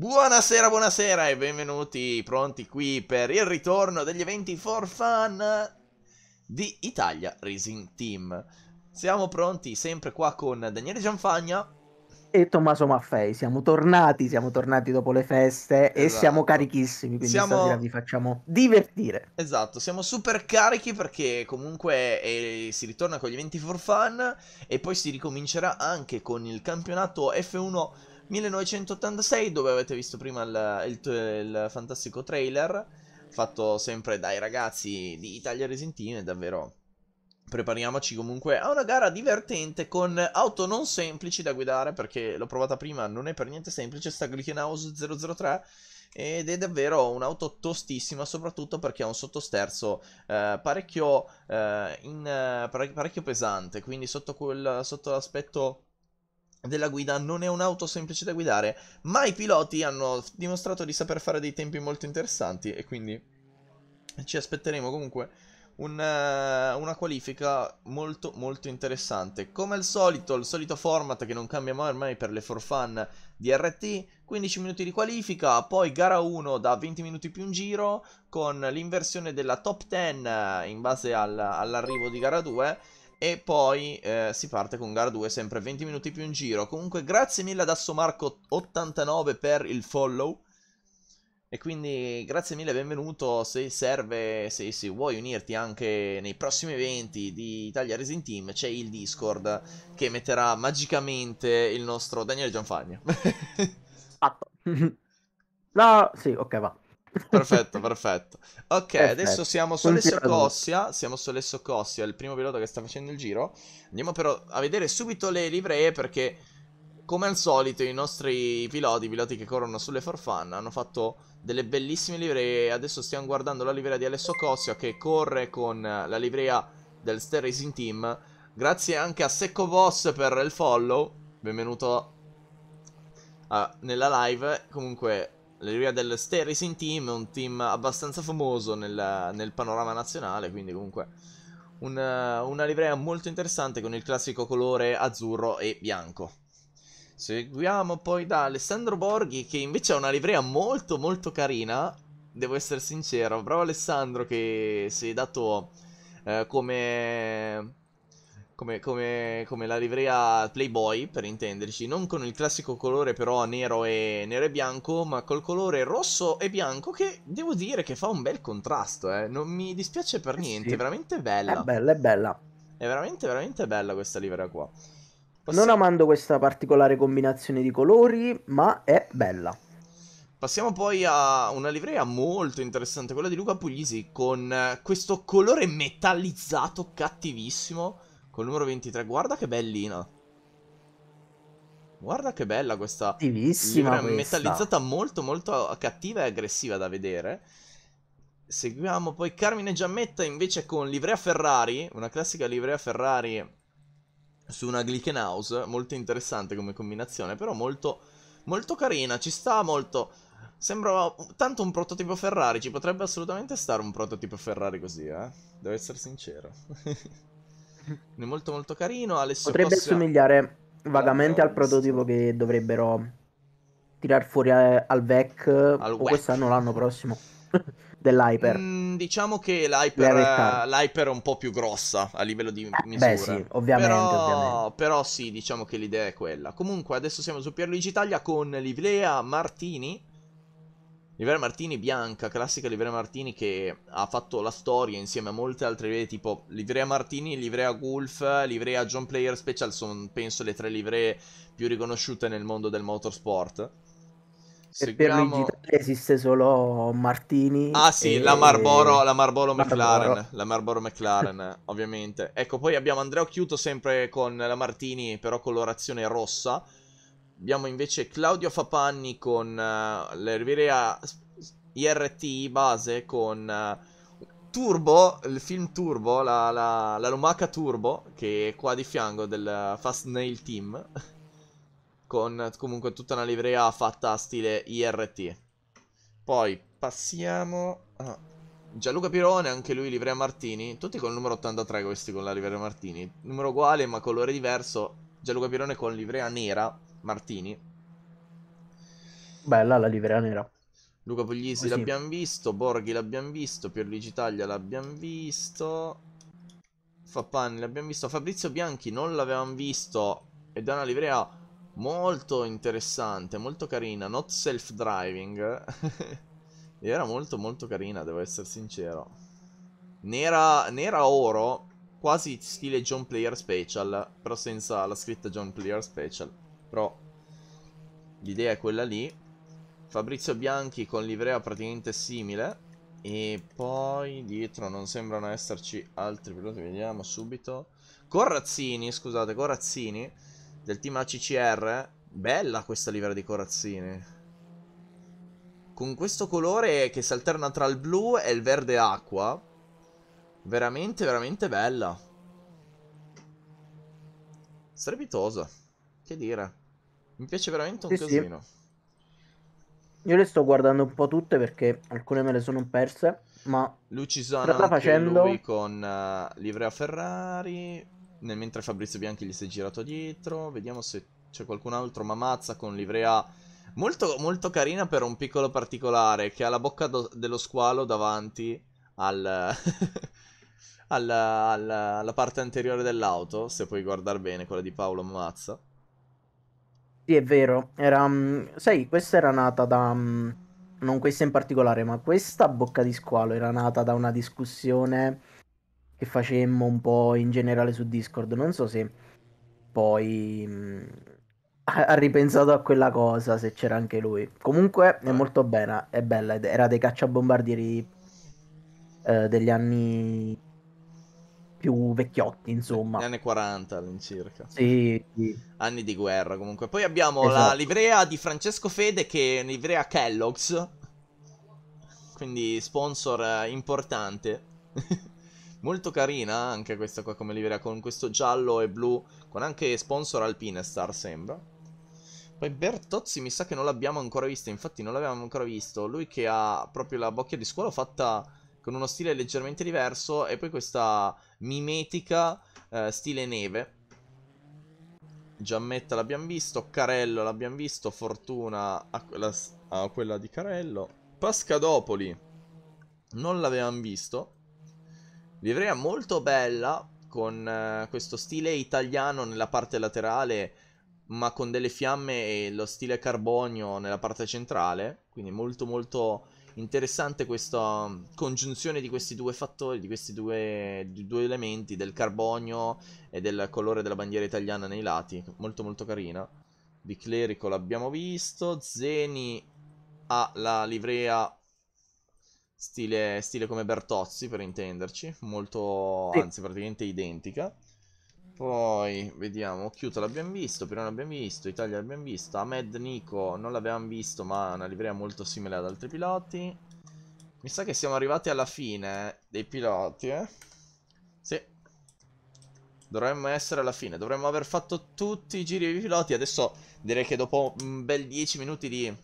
Buonasera, buonasera e benvenuti pronti qui per il ritorno degli eventi for fun di Italia Racing Team. Siamo pronti sempre qua con Daniele Gianfagna e Tommaso Maffei. Siamo tornati, siamo tornati dopo le feste esatto. e siamo carichissimi, quindi siamo... stasera vi facciamo divertire. Esatto, siamo super carichi perché comunque eh, si ritorna con gli eventi for fun e poi si ricomincerà anche con il campionato F1 1986, dove avete visto prima il, il, il fantastico trailer, fatto sempre dai ragazzi di Italia Resentine, davvero prepariamoci comunque a una gara divertente con auto non semplici da guidare perché l'ho provata prima, non è per niente semplice, sta Glickenhaus 003 ed è davvero un'auto tostissima soprattutto perché ha un sottosterzo eh, parecchio, eh, in, eh, parecchio pesante quindi sotto, quel, sotto l'aspetto della guida non è un'auto semplice da guidare, ma i piloti hanno dimostrato di saper fare dei tempi molto interessanti e quindi ci aspetteremo comunque una, eh, una qualifica molto molto interessante. Come al solito, il solito format che non cambia mai ormai per le for fun di RT, 15 minuti di qualifica, poi gara 1 da 20 minuti più un giro con l'inversione della top 10 eh, in base al, all'arrivo di gara 2 e poi eh, si parte con gara 2 sempre 20 minuti più in giro. Comunque grazie mille ad Assomarco89 per il follow. E quindi grazie mille, benvenuto, se serve, se, se, vuoi unirti anche nei prossimi eventi di Italia Racing Team c'è il Discord che metterà magicamente il nostro Daniele Gianfagno. Fatto. no, sì, ok va perfetto, perfetto. Ok, perfetto. adesso siamo su Alessio Cossia. Siamo su Alessio Cossia, il primo pilota che sta facendo il giro. Andiamo però a vedere subito le livree perché, come al solito, i nostri piloti, i piloti che corrono sulle forfan, hanno fatto delle bellissime livree. Adesso stiamo guardando la livrea di Alessio Cossia che corre con la livrea del Star Racing Team. Grazie anche a Secco Boss per il follow. Benvenuto a... nella live. Comunque, l'Alleluia del Stay Racing Team è un team abbastanza famoso nel, nel panorama nazionale, quindi comunque una, una livrea molto interessante con il classico colore azzurro e bianco. Seguiamo poi da Alessandro Borghi che invece ha una livrea molto molto carina, devo essere sincero, bravo Alessandro che si è dato eh, come come, come, come, la livrea Playboy per intenderci, non con il classico colore però nero e, nero e bianco, ma col colore rosso e bianco che devo dire che fa un bel contrasto, eh. non mi dispiace per eh niente, sì. è veramente bella. È bella, è bella. È veramente, veramente bella questa livrea qua. Possiamo... Non amando questa particolare combinazione di colori, ma è bella. Passiamo poi a una livrea molto interessante, quella di Luca Puglisi, con questo colore metallizzato cattivissimo Col numero 23. Guarda che bellina. Guarda che bella questa. Bellissima. Attivissima. metallizzata molto, molto cattiva e aggressiva da vedere. Seguiamo poi Carmine Giammetta invece con Livrea Ferrari. Una classica Livrea Ferrari su una Glickenhaus. Molto interessante come combinazione, però molto, molto carina. Ci sta molto. Sembra tanto un prototipo Ferrari. Ci potrebbe assolutamente stare un prototipo Ferrari così, eh. Devo essere sincero. È molto molto carino. Alessio Potrebbe Cossa... somigliare vagamente al prototipo che dovrebbero tirar fuori eh, al VEC al o WEC. quest'anno l'anno prossimo. dell'Hyper. Mm, diciamo che l'hyper, l'hyper, è un po' più grossa a livello di misura. Eh, beh, sì, ovviamente però, ovviamente. però sì, diciamo che l'idea è quella. Comunque, adesso siamo su Pierluigi Italia con Livrea Martini Livrea Martini bianca, classica Livrea Martini che ha fatto la storia insieme a molte altre livree tipo Livrea Martini, Livrea Gulf, Livrea John Player Special sono penso le tre livree più riconosciute nel mondo del motorsport. Seguiamo... per Luigi esiste solo Martini. Ah sì, e... la Marboro, la Marlboro McLaren, la Marboro McLaren, ovviamente. Ecco, poi abbiamo Andrea Chiuto sempre con la Martini, però colorazione rossa. Abbiamo invece Claudio Fapanni con uh, eh, l'Ervirea IRT base con uh, Turbo, il film Turbo, la, la, la lumaca Turbo, che è qua di fianco del Fast Nail Team, con comunque tutta una livrea fatta a stile IRT. Poi passiamo... a Gianluca Pirone, anche lui livrea Martini, tutti con il numero 83 questi con la livrea Martini, numero uguale ma colore diverso, Gianluca Pirone con livrea nera Martini. Bella la livrea nera. Luca Puglisi oh, sì. l'abbiamo visto, Borghi l'abbiamo visto, Pierluigi Taglia l'abbiamo visto, Fappan l'abbiamo visto, Fabrizio Bianchi non l'avevamo visto ed è una livrea molto interessante, molto carina, not self-driving. era molto molto carina, devo essere sincero. Nera, nera oro, quasi stile John Player Special, però senza la scritta John Player Special. Però l'idea è quella lì. Fabrizio Bianchi con livrea praticamente simile. E poi dietro non sembrano esserci altri piloti, vediamo subito. Corazzini, scusate, Corazzini del team ACCR. Bella questa livrea di Corazzini. Con questo colore che si alterna tra il blu e il verde acqua. Veramente, veramente bella. Strepitosa. Che dire. Mi piace veramente un sì, casino. Sì. Io le sto guardando un po' tutte perché alcune me le sono perse, ma... Lucisano anche facendo... lui con uh, Livrea Ferrari, nel, mentre Fabrizio Bianchi gli si è girato dietro, vediamo se c'è qualcun altro, Mamazza con Livrea molto, molto carina per un piccolo particolare, che ha la bocca do- dello squalo davanti al... alla, alla, alla parte anteriore dell'auto, se puoi guardare bene, quella di Paolo Mamazza. Sì, è vero. Era, um, sai, questa era nata da... um, non questa in particolare, ma questa Bocca di Squalo era nata da una discussione che facemmo un po' in generale su Discord. Non so se poi mm, ha, ha ripensato a quella cosa, se c'era anche lui. Comunque è molto bella, è bella, era dei cacciabombardieri eh, degli anni più vecchiotti, insomma. Gli anni 40 all'incirca. Sì, sì. Anni di guerra comunque. Poi abbiamo esatto. la livrea di Francesco Fede che è livrea Kellogg's. Quindi sponsor eh, importante. Molto carina eh, anche questa qua come livrea con questo giallo e blu, con anche sponsor Alpine Star sembra. Poi Bertozzi mi sa che non l'abbiamo ancora visto, infatti non l'abbiamo ancora visto. Lui che ha proprio la bocchia di scuola fatta con uno stile leggermente diverso e poi questa mimetica eh, stile neve. Giammetta l'abbiamo visto, Carello l'abbiamo visto, Fortuna a quella, a quella di Carello. Pascadopoli non l'avevamo visto. Livrea molto bella con eh, questo stile italiano nella parte laterale ma con delle fiamme e lo stile carbonio nella parte centrale, quindi molto molto interessante questa congiunzione di questi due fattori, di questi due, di due elementi, del carbonio e del colore della bandiera italiana nei lati, molto molto carina. Di Clerico l'abbiamo visto, Zeni ha la livrea stile, stile come Bertozzi per intenderci, molto, sì. anzi praticamente identica. Poi, vediamo, Occhiuto l'abbiamo visto, Pirone l'abbiamo visto, Italia l'abbiamo visto, Ahmed Nico non l'abbiamo visto ma ha una livrea molto simile ad altri piloti. Mi sa che siamo arrivati alla fine eh, dei piloti, eh? Sì. Dovremmo essere alla fine, dovremmo aver fatto tutti i giri dei piloti, adesso direi che dopo un bel 10 minuti di,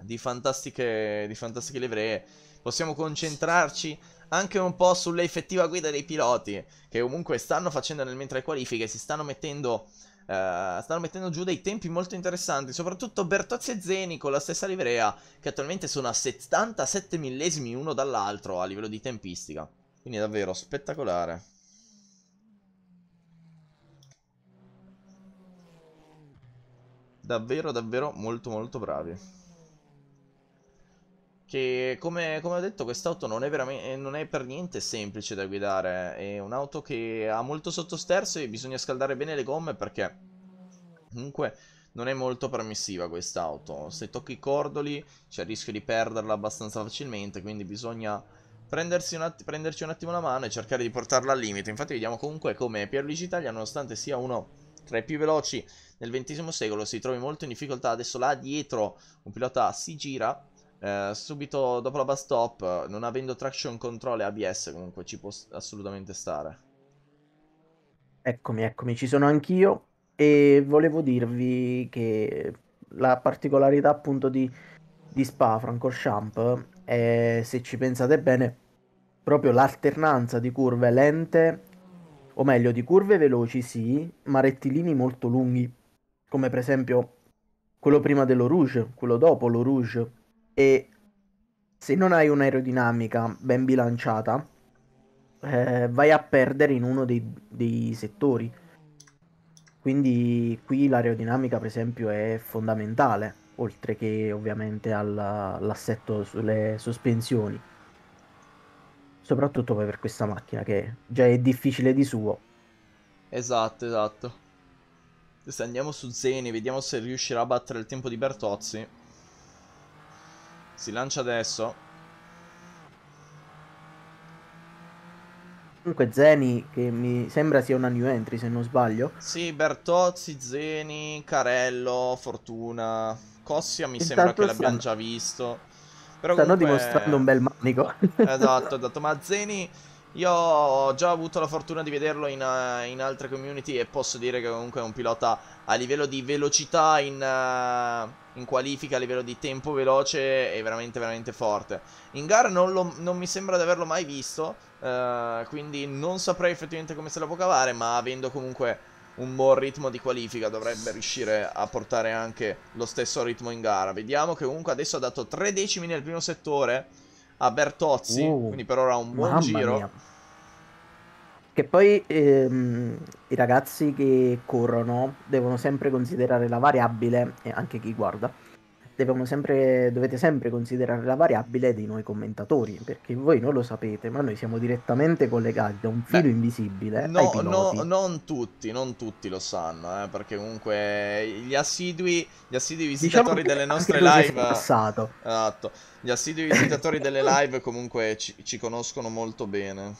di fantastiche, di fantastiche livree possiamo concentrarci anche un po' sull'effettiva guida dei piloti, che comunque stanno facendo nel mentre le qualifiche, si stanno mettendo... Uh, stanno mettendo giù dei tempi molto interessanti, soprattutto Bertozzi e Zeni con la stessa livrea, che attualmente sono a 77 millesimi uno dall'altro a livello di tempistica. Quindi è davvero spettacolare. Davvero, davvero molto molto bravi che come, come ho detto quest'auto non è, eh, non è, per niente semplice da guidare, è un'auto che ha molto sottosterzo e bisogna scaldare bene le gomme perché comunque non è molto permissiva quest'auto, se tocchi i cordoli c'è il rischio di perderla abbastanza facilmente, quindi bisogna prendersi un prenderci un attimo la mano e cercare di portarla al limite, infatti vediamo comunque come Pierluigi Italia nonostante sia uno tra i più veloci nel XX secolo si trovi molto in difficoltà, adesso là dietro un pilota si gira eh, subito dopo la bus stop, non avendo traction control e ABS, comunque ci può assolutamente stare. Eccomi, eccomi, ci sono anch'io e volevo dirvi che la particolarità appunto di, di Spa Francorchamps è, se ci pensate bene, proprio l'alternanza di curve lente, o meglio di curve veloci sì, ma rettilini molto lunghi, come per esempio quello prima dello Rouge, quello dopo lo Rouge e se non hai un'aerodinamica ben bilanciata, eh, vai a perdere in uno dei, dei settori. Quindi qui l'aerodinamica, per esempio, è fondamentale, oltre che ovviamente all'assetto sulle sospensioni. Soprattutto poi per questa macchina che già è difficile di suo. Esatto, esatto. se andiamo su Zeni, vediamo se riuscirà a battere il tempo di Bertozzi. Si lancia adesso. Comunque Zeni, che mi sembra sia una new entry se non sbaglio. Sì, Bertozzi, Zeni, Carello, Fortuna. Cossia mi Intanto sembra che l'abbiamo stanno... già visto. Però stanno comunque... dimostrando un bel manico. esatto, esatto. Ma Zeni io ho già avuto la fortuna di vederlo in, uh, in, altre community e posso dire che comunque è un pilota a livello di velocità in, uh, in qualifica, a livello di tempo veloce è veramente veramente forte. In gara non, non mi sembra di averlo mai visto, uh, quindi non saprei effettivamente come se la può cavare, ma avendo comunque un buon ritmo di qualifica dovrebbe riuscire a portare anche lo stesso ritmo in gara. Vediamo che comunque adesso ha dato 3 decimi nel primo settore a Bertozzi, uh, quindi per ora un buon giro. Mia. Che poi ehm, i ragazzi che corrono devono sempre considerare la variabile, e anche chi guarda, sempre, dovete sempre considerare la variabile dei noi commentatori, perché voi non lo sapete, ma noi siamo direttamente collegati da un filo Beh, invisibile. No, no, non tutti, non tutti lo sanno, eh, perché comunque gli assidui, gli assidui diciamo visitatori diciamo delle nostre live... Passato. Esatto, gli assidui visitatori delle live comunque ci, ci conoscono molto bene.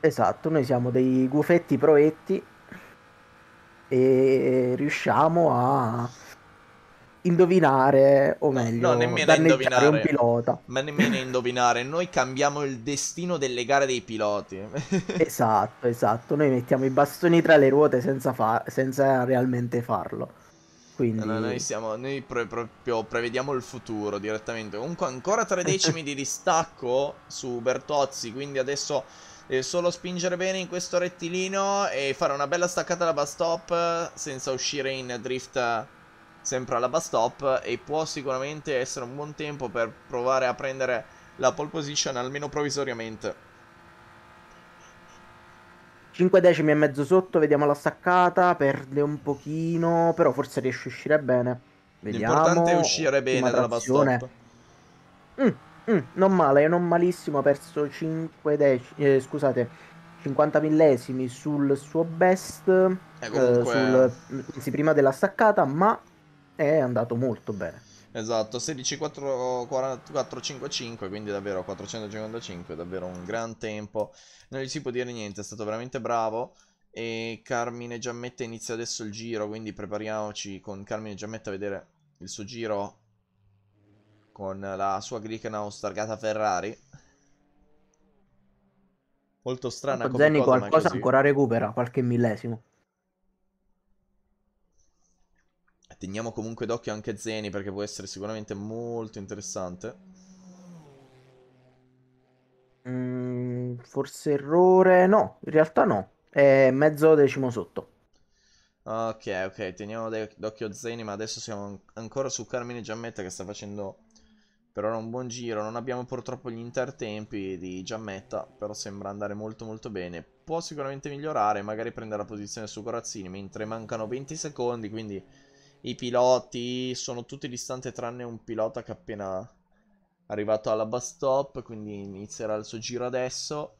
Esatto, noi siamo dei gufetti proetti e riusciamo a indovinare, o meglio, no, nemmeno indovinare un pilota. Ma nemmeno indovinare, noi cambiamo il destino delle gare dei piloti. esatto, esatto, noi mettiamo i bastoni tra le ruote senza, fa- senza realmente farlo. Quindi... No, no, noi, siamo, noi pre- proprio prevediamo il futuro direttamente. Comunque ancora tre decimi di distacco su Bertozzi, quindi adesso eh, solo spingere bene in questo rettilineo e fare una bella staccata da bus stop senza uscire in drift sempre alla bus stop e può sicuramente essere un buon tempo per provare a prendere la pole position almeno provvisoriamente. 5 decimi e mezzo sotto, vediamo la staccata, perde un pochino, però forse riesce a uscire bene. Vediamo. L'importante è uscire bene dalla bus stop. Mm, mm, non male, eh, non malissimo, ha perso 5 decimi, eh, scusate, 50 millesimi sul suo best, eh, comunque... eh, sul, mm, anzi prima della staccata, ma è andato molto bene. Esatto, 16 4, 44 5, 5, quindi davvero 455, davvero un gran tempo. Non gli si può dire niente, è stato veramente bravo. E Carmine Giammetta inizia adesso il giro, quindi prepariamoci con Carmine Giammetta a vedere il suo giro con la sua Glickenhaus stargata Ferrari. Molto strana Zanni qualcosa ancora recupera, qualche millesimo. Teniamo comunque d'occhio anche Zeni perché può essere sicuramente molto interessante. Mm, forse errore... No, in realtà no. È mezzo decimo sotto. Ok, ok, teniamo d'occhio Zeni, ma adesso siamo ancora su Carmine Giammetta che sta facendo per ora un buon giro. Non abbiamo purtroppo gli intertempi di Giammetta, però sembra andare molto molto bene. Può sicuramente migliorare, magari prendere la posizione su Corazzini, mentre mancano 20 secondi, quindi i piloti sono tutti distanti tranne un pilota che è appena arrivato alla bus stop, quindi inizierà il suo giro adesso.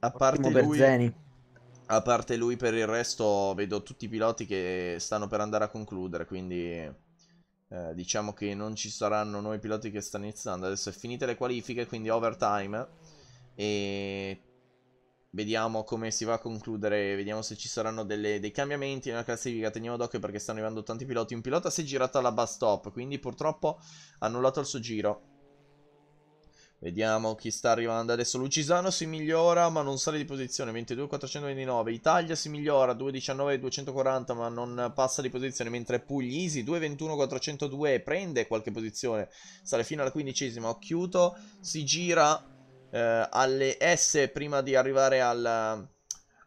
A parte, lui, a parte lui, per il resto vedo tutti i piloti che stanno per andare a concludere, quindi... Eh, diciamo che non ci saranno nuovi piloti che stanno iniziando. Adesso è finite le qualifiche, quindi overtime. E Vediamo come si va a concludere, vediamo se ci saranno delle, dei cambiamenti nella classifica, teniamo d'occhio perché stanno arrivando tanti piloti. Un pilota si è girato alla bus stop, quindi purtroppo ha annullato il suo giro. Vediamo chi sta arrivando adesso. Lucisano si migliora, ma non sale di posizione. 22,429. Italia si migliora, 2,19,240, ma non passa di posizione. Mentre Puglisi, 2,21,402, prende qualche posizione. Sale fino alla quindicesima. Occhiuto si gira eh, alle S prima di arrivare al,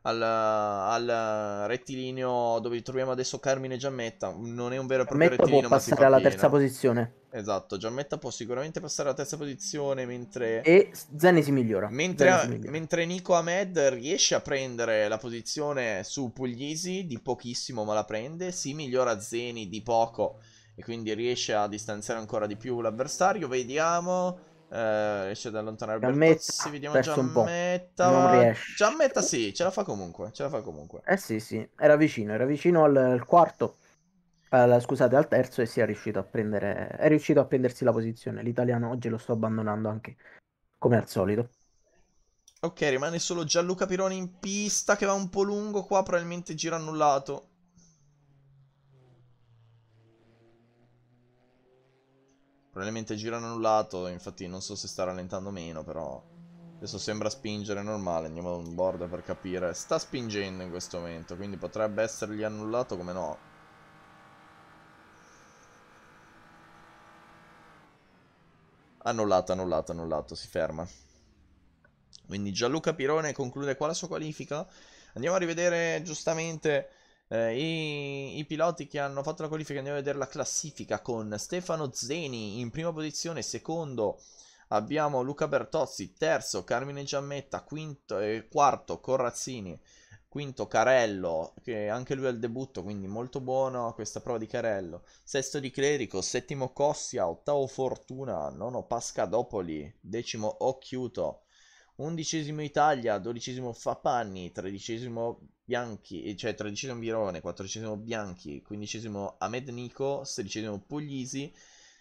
al, al, rettilineo dove troviamo adesso Carmine Giammetta. Non è un vero e proprio Giammetta rettilineo, può passare alla terza posizione. Esatto, Giammetta può sicuramente passare alla terza posizione mentre... E Zanni si migliora. Mentre, si migliora. mentre Nico Ahmed riesce a prendere la posizione su Puglisi di pochissimo ma la prende, si migliora Zeni di poco e quindi riesce a distanziare ancora di più l'avversario. Vediamo... Eh, riesce ad allontanare Giammetta, Bertozzi, vediamo Giammetta. Non riesce. Giammetta sì, ce la fa comunque, ce la fa comunque. Eh sì, sì, era vicino, era vicino al, al quarto. Al, scusate, al terzo e si è riuscito a prendere è riuscito a prendersi la posizione. L'italiano oggi lo sto abbandonando anche come al solito. Ok, rimane solo Gianluca Pironi in pista che va un po' lungo qua, probabilmente gira annullato. Probabilmente gira annullato, infatti non so se sta rallentando meno, però... Adesso sembra spingere normale, andiamo on board per capire. Sta spingendo in questo momento, quindi potrebbe essergli annullato come no. Annullato, annullato, annullato, si ferma. Quindi Gianluca Pirone conclude qua la sua qualifica. Andiamo a rivedere giustamente eh, i, i, piloti che hanno fatto la qualifica andiamo a vedere la classifica con Stefano Zeni in prima posizione, secondo abbiamo Luca Bertozzi, terzo Carmine Giammetta, quinto, eh, quarto Corrazzini, quinto Carello, che anche lui al debutto, quindi molto buono questa prova di Carello, sesto Di Clerico, settimo Cossia, ottavo Fortuna, nono Pascadopoli, decimo Occhiuto, undicesimo Italia, dodicesimo Fapanni, tredicesimo Bianchi, cioè tredicesimo Virone, quattordicesimo Bianchi, quindicesimo Ahmed Nico, sedicesimo Puglisi,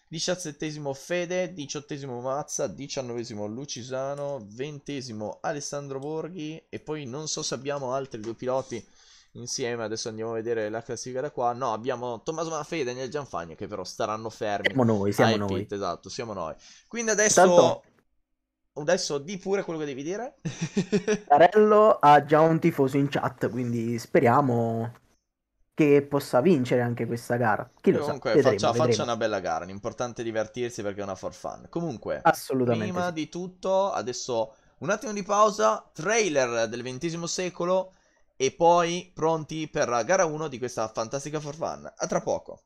diciassettesimo Fede, diciottesimo Mazza, diciannovesimo Lucisano, ventesimo Alessandro Borghi e poi non so se abbiamo altri due piloti insieme. Adesso andiamo a vedere la classifica da qua. No, abbiamo Tommaso Maffei e Daniel Gianfagna che però staranno fermi. Siamo noi, siamo ah, noi. Pit, esatto, siamo noi. Quindi adesso... Tanto Adesso di pure quello che devi dire. Carello ha già un tifoso in chat, quindi speriamo che possa vincere anche questa gara. Chi lo Comunque, sa. Vedremo, faccia, faccia, una bella gara. L'importante è divertirsi perché è una for fun. Comunque, prima sì. di tutto, adesso un attimo di pausa. Trailer del XX secolo. E poi pronti per la gara 1 di questa fantastica for fun. A tra poco.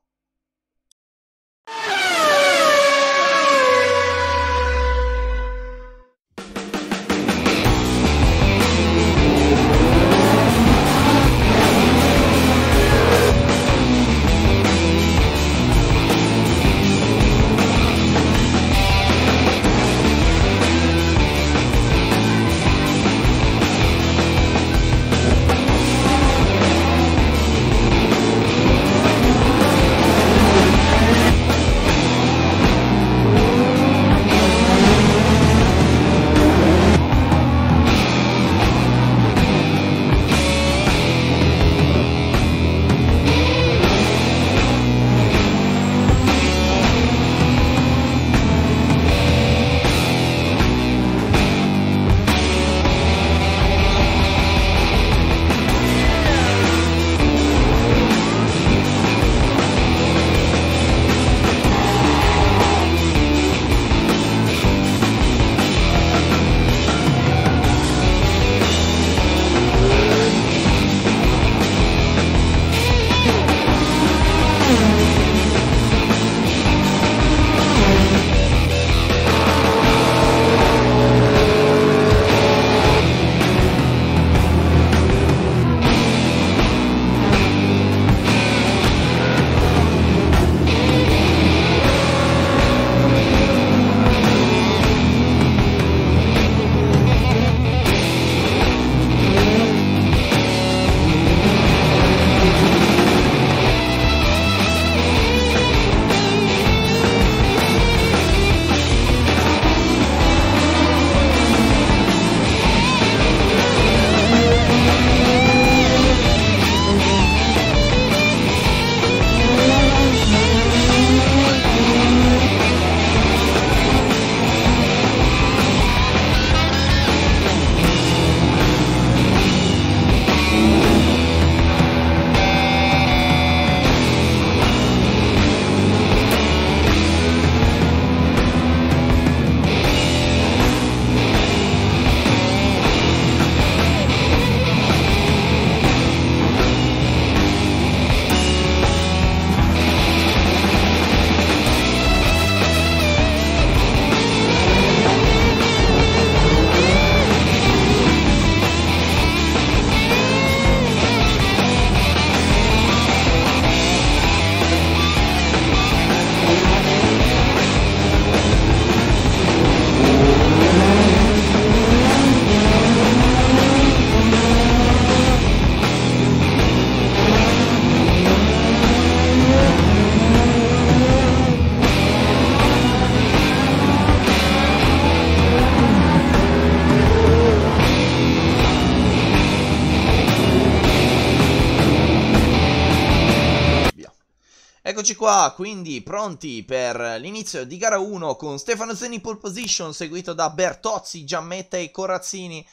Eccoci qua, quindi pronti per l'inizio di gara 1 con Stefano Zeni pole position seguito da Bertozzi, Giammetta e Corazzini.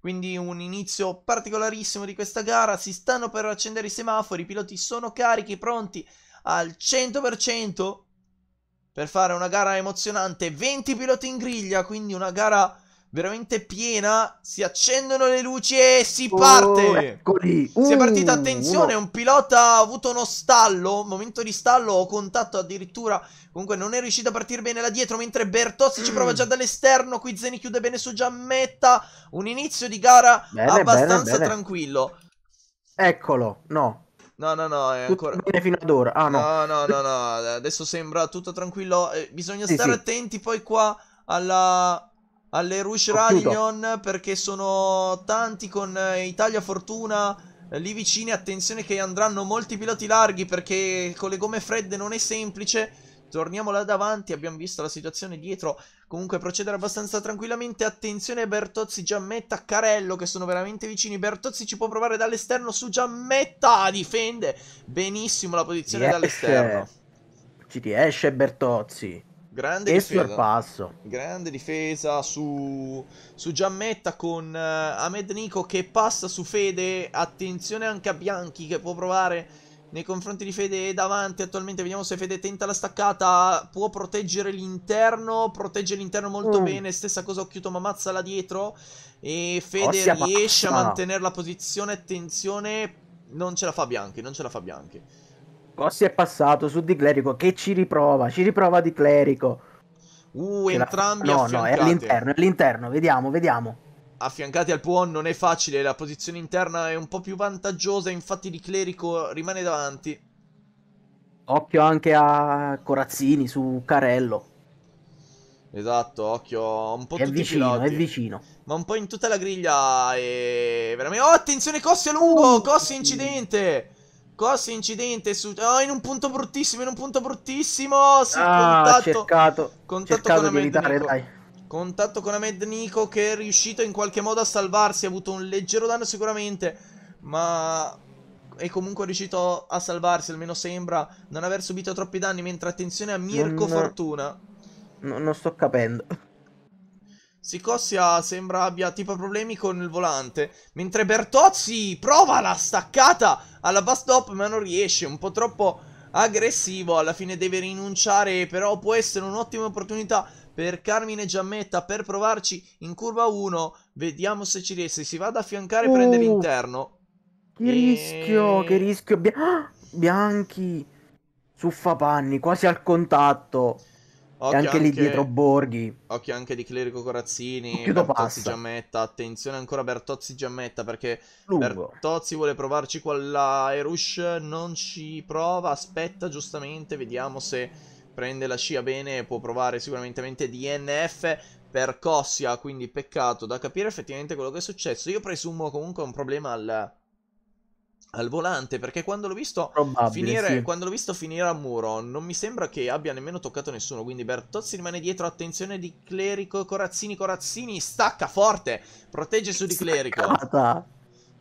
Quindi un inizio particolarissimo di questa gara, si stanno per accendere i semafori, i piloti sono carichi, pronti al 100% per fare una gara emozionante. 20 piloti in griglia, quindi una gara veramente piena. Si accendono le luci e si oh, parte. Oh, eccoli. Uh, si è partita, uh, attenzione, un pilota ha avuto uno stallo, momento di stallo o contatto addirittura. Comunque non è riuscito a partire bene là dietro, mentre Bertozzi mm. ci prova mm. già dall'esterno. Qui Zeni chiude bene su Giammetta. Un inizio di gara bene, abbastanza bene, bene. tranquillo. Eccolo, no. No, no, no, è ancora... Tutto bene fino ad ora, ah no. No, no, no, no, adesso sembra tutto tranquillo. Eh, bisogna sì, stare sì. attenti poi qua alla alle Rush Radignon perché sono tanti con eh, Italia Fortuna eh, lì vicini attenzione che andranno molti piloti larghi perché con le gomme fredde non è semplice torniamo là davanti abbiamo visto la situazione dietro comunque procedere abbastanza tranquillamente attenzione Bertozzi, Giammetta, Carello che sono veramente vicini Bertozzi ci può provare dall'esterno su Giammetta difende benissimo la posizione dall'esterno ci riesce Bertozzi Grande e difesa. sorpasso. Grande difesa su, su Giammetta con uh, Ahmed Nico che passa su Fede. Attenzione anche a Bianchi che può provare nei confronti di Fede davanti. Attualmente vediamo se Fede tenta la staccata. Può proteggere l'interno. Protegge l'interno molto mm. bene. Stessa cosa Occhiuto ma mazza là dietro. E Fede Ossia riesce a mantenere la posizione. Attenzione. Non ce la fa Bianchi. Non ce la fa Bianchi. Cossi è passato su Di Clerico che ci riprova, ci riprova Di Clerico. Uh, Ce entrambi la... No, no, è all'interno, è all'interno, vediamo, vediamo. Affiancati al Puon non è facile, la posizione interna è un po' più vantaggiosa, infatti Di Clerico rimane davanti. Occhio anche a Corazzini su Carello. Esatto, occhio un po' è vicino, è vicino. Ma un po' in tutta la griglia e veramente Oh, attenzione Cossi a lungo, uh, Cossi incidente. Cosa incidente su... Oh, in un punto bruttissimo, in un punto bruttissimo! Sì, ah, contatto... cercato, contatto cercato con di evitare, dai. Contatto con Ahmed Nico che è riuscito in qualche modo a salvarsi, ha avuto un leggero danno sicuramente, ma è comunque riuscito a salvarsi, almeno sembra non aver subito troppi danni, mentre attenzione a Mirko non... Fortuna. No, non sto capendo. Sicossia sembra abbia tipo problemi con il volante, mentre Bertozzi prova la staccata alla bus stop ma non riesce, un po' troppo aggressivo, alla fine deve rinunciare, però può essere un'ottima opportunità per Carmine Giammetta per provarci in curva 1, vediamo se ci riesce, si va ad affiancare e uh, prende l'interno. Che e... rischio, che rischio, Bia... Bianchi, suffapanni, quasi al contatto. Occhio e anche, anche lì dietro Borghi. Occhio anche di Clerico Corazzini, Occhio Bertozzi Giammetta. Attenzione ancora Bertozzi Giammetta perché Lungo. Bertozzi vuole provarci qua la Erush, non ci prova, aspetta giustamente, vediamo se prende la scia bene, può provare sicuramente DNF per Cossia, quindi peccato da capire effettivamente quello che è successo. Io presumo comunque un problema al al volante perché quando l'ho visto finire sì. quando l'ho visto finire a muro non mi sembra che abbia nemmeno toccato nessuno quindi Bertozzi rimane dietro attenzione di Clerico Corazzini Corazzini stacca forte protegge su di Clerico Staccata.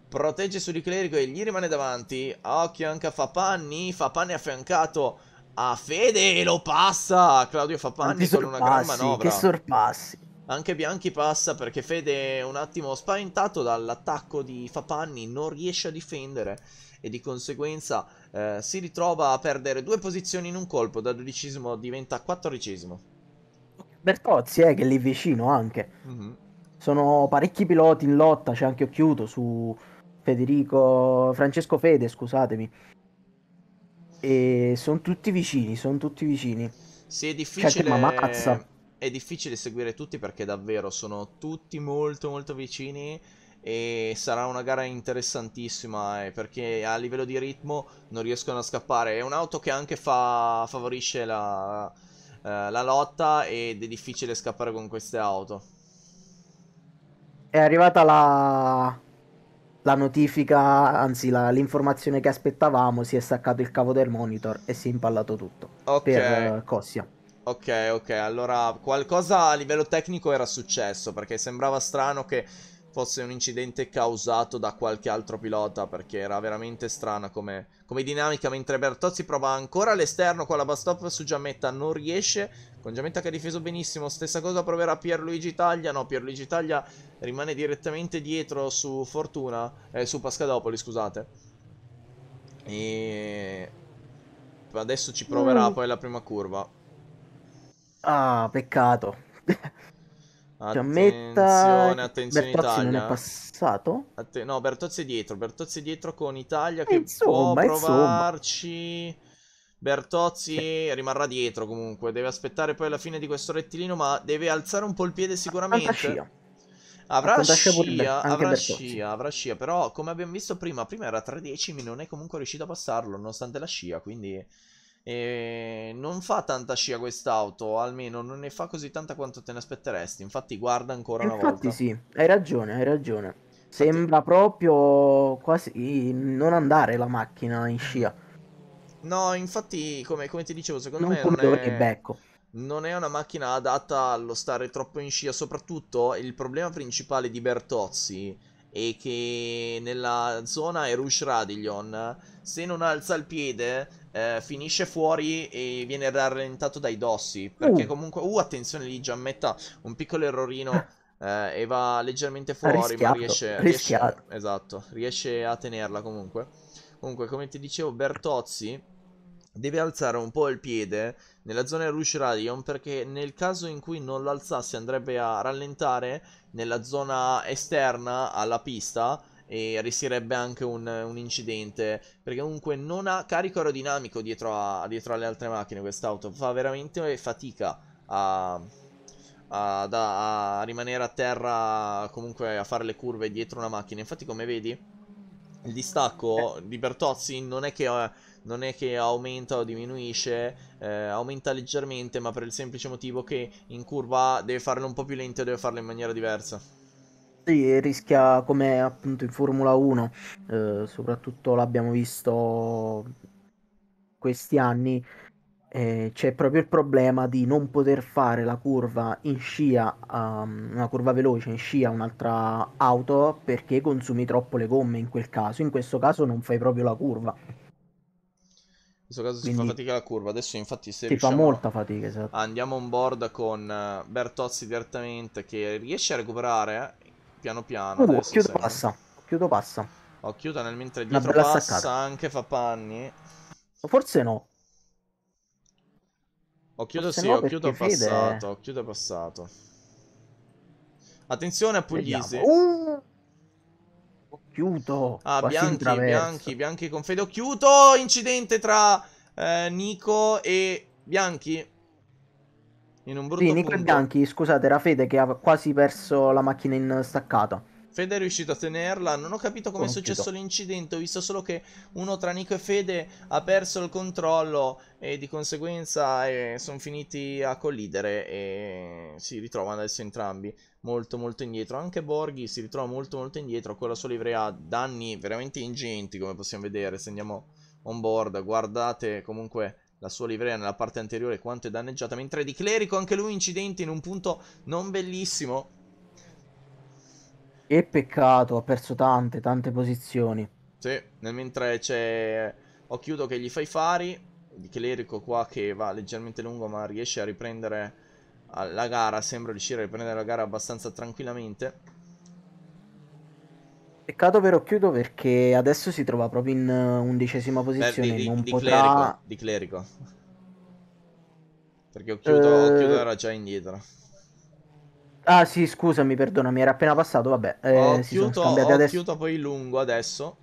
protegge su di Clerico e gli rimane davanti occhio anche a Fapanni Fapanni affiancato a Fede e lo passa Claudio Fapanni con una gran manovra che sorpassi anche Bianchi passa perché Fede è un attimo spaventato dall'attacco di Fapanni, non riesce a difendere e di conseguenza eh, si ritrova a perdere due posizioni in un colpo, da dodicesimo diventa quattordicesimo. Bertozzi eh, che è lì vicino anche. Mm-hmm. Sono parecchi piloti in lotta, c'è anche Occhiuto su Federico, Francesco Fede, scusatemi. E sono tutti vicini, sono tutti vicini. Sì, è cioè, difficile. Cioè, anche Mamazza è difficile seguire tutti perché davvero sono tutti molto molto vicini e sarà una gara interessantissima eh, perché a livello di ritmo non riescono a scappare. È un'auto che anche fa, favorisce la, eh, la lotta ed è difficile scappare con queste auto. È arrivata la, la notifica, anzi l'informazione che aspettavamo, si è staccato il cavo del monitor e si è impallato tutto okay. per eh, Cossia. Ok, ok, allora qualcosa a livello tecnico era successo perché sembrava strano che fosse un incidente causato da qualche altro pilota perché era veramente strana come, come dinamica mentre Bertozzi prova ancora all'esterno con la bastop su Giammetta non riesce con Giammetta che ha difeso benissimo stessa cosa proverà Pierluigi Taglia no Pierluigi Taglia rimane direttamente dietro su Fortuna eh, su Pascadopoli scusate e adesso ci proverà mm. poi la prima curva Ah, peccato. Attenzione, cioè, attenzione Bertozzi Italia. non è passato? Atten- no, Bertozzi è dietro, Bertozzi è dietro con Italia eh, che insomma, può provarci... Insomma. Bertozzi rimarrà dietro comunque, deve aspettare poi la fine di questo rettilineo, ma deve alzare un po' il piede sicuramente. Scia. Avrà scia, scia avrà Bertozzi. scia, avrà scia, però come abbiamo visto prima, prima era 3 decimi, non è comunque riuscito a passarlo nonostante la scia, quindi e non fa tanta scia quest'auto, almeno non ne fa così tanta quanto te ne aspetteresti. Infatti, guarda ancora Infatti una volta. Infatti, sì, hai ragione, hai ragione. Infatti... Sembra proprio quasi non andare la macchina in scia. No, infatti, come, come ti dicevo, secondo non me come non è... becco. non è una macchina adatta allo stare troppo in scia. Soprattutto il problema principale di Bertozzi è che nella zona Erush Radillon, se non alza il piede, eh, finisce fuori e viene rallentato dai dossi. Perché uh. comunque, uh, attenzione lì, già metta un piccolo errorino. eh, e va leggermente fuori, ma riesce, riesce, esatto, riesce a tenerla comunque. Comunque, come ti dicevo, Bertozzi deve alzare un po' il piede nella zona Rush Radion perché nel caso in cui non l'alzasse andrebbe a rallentare nella zona esterna alla pista e rischierebbe anche un, un, incidente perché comunque non ha carico aerodinamico dietro, a, dietro alle altre macchine quest'auto fa veramente fatica a, a, da, a, rimanere a terra comunque a fare le curve dietro una macchina infatti come vedi il distacco eh. di Bertozzi non è che, non è che aumenta o diminuisce, eh, aumenta leggermente, ma per il semplice motivo che in curva deve farlo un po' più lento e deve farlo in maniera diversa. Sì, rischia come appunto in Formula 1, eh, soprattutto l'abbiamo visto questi anni, eh, c'è proprio il problema di non poter fare la curva in scia, um, una curva veloce in scia un'altra auto perché consumi troppo le gomme in quel caso, in questo caso non fai proprio la curva. In questo caso Quindi, si fa fatica la curva, adesso infatti se... Si fa molta fatica, esatto. Andiamo on board con eh, Bertozzi direttamente che riesce a recuperare eh, Piano piano. Uh, chiudo sei... passa. Chiudo passa. Ho nel mentre dietro passa staccata. anche fa panni. Forse no. Ho chiuso Forse sì, no, ho passato, ho chiuso passato. Attenzione a Puglisi. Uh! Ho Ah, bianchi, bianchi, bianchi con fede. Occhiuto, Incidente tra eh, Nico e Bianchi. In un brutto sì, Nico punto. Bianchi, scusate, era Fede che ha quasi perso la macchina in staccata. Fede è riuscito a tenerla, non ho capito come è successo l'incidente, ho visto solo che uno tra Nico e Fede ha perso il controllo e di conseguenza eh, sono finiti a collidere e si ritrovano adesso entrambi molto molto indietro. Anche Borghi si ritrova molto molto indietro con la sua livrea, danni veramente ingenti come possiamo vedere se andiamo on board, guardate comunque la sua livrea nella parte anteriore quanto è danneggiata, mentre di Clerico anche lui incidente in un punto non bellissimo. E peccato, ha perso tante, tante posizioni. Sì, mentre c'è Occhiuto che gli fa i fari, di Clerico qua che va leggermente lungo ma riesce a riprendere la gara, sembra riuscire a riprendere la gara abbastanza tranquillamente. Peccato però chiudo perché adesso si trova proprio in eh, undicesima eh, posizione. Beh, di, non di, potrà... clerico, di clerico. Perché Occhiuto, uh... Eh, era già indietro. Ah sì, scusami, perdonami, era appena passato, vabbè. Eh, ho chiuso poi lungo adesso.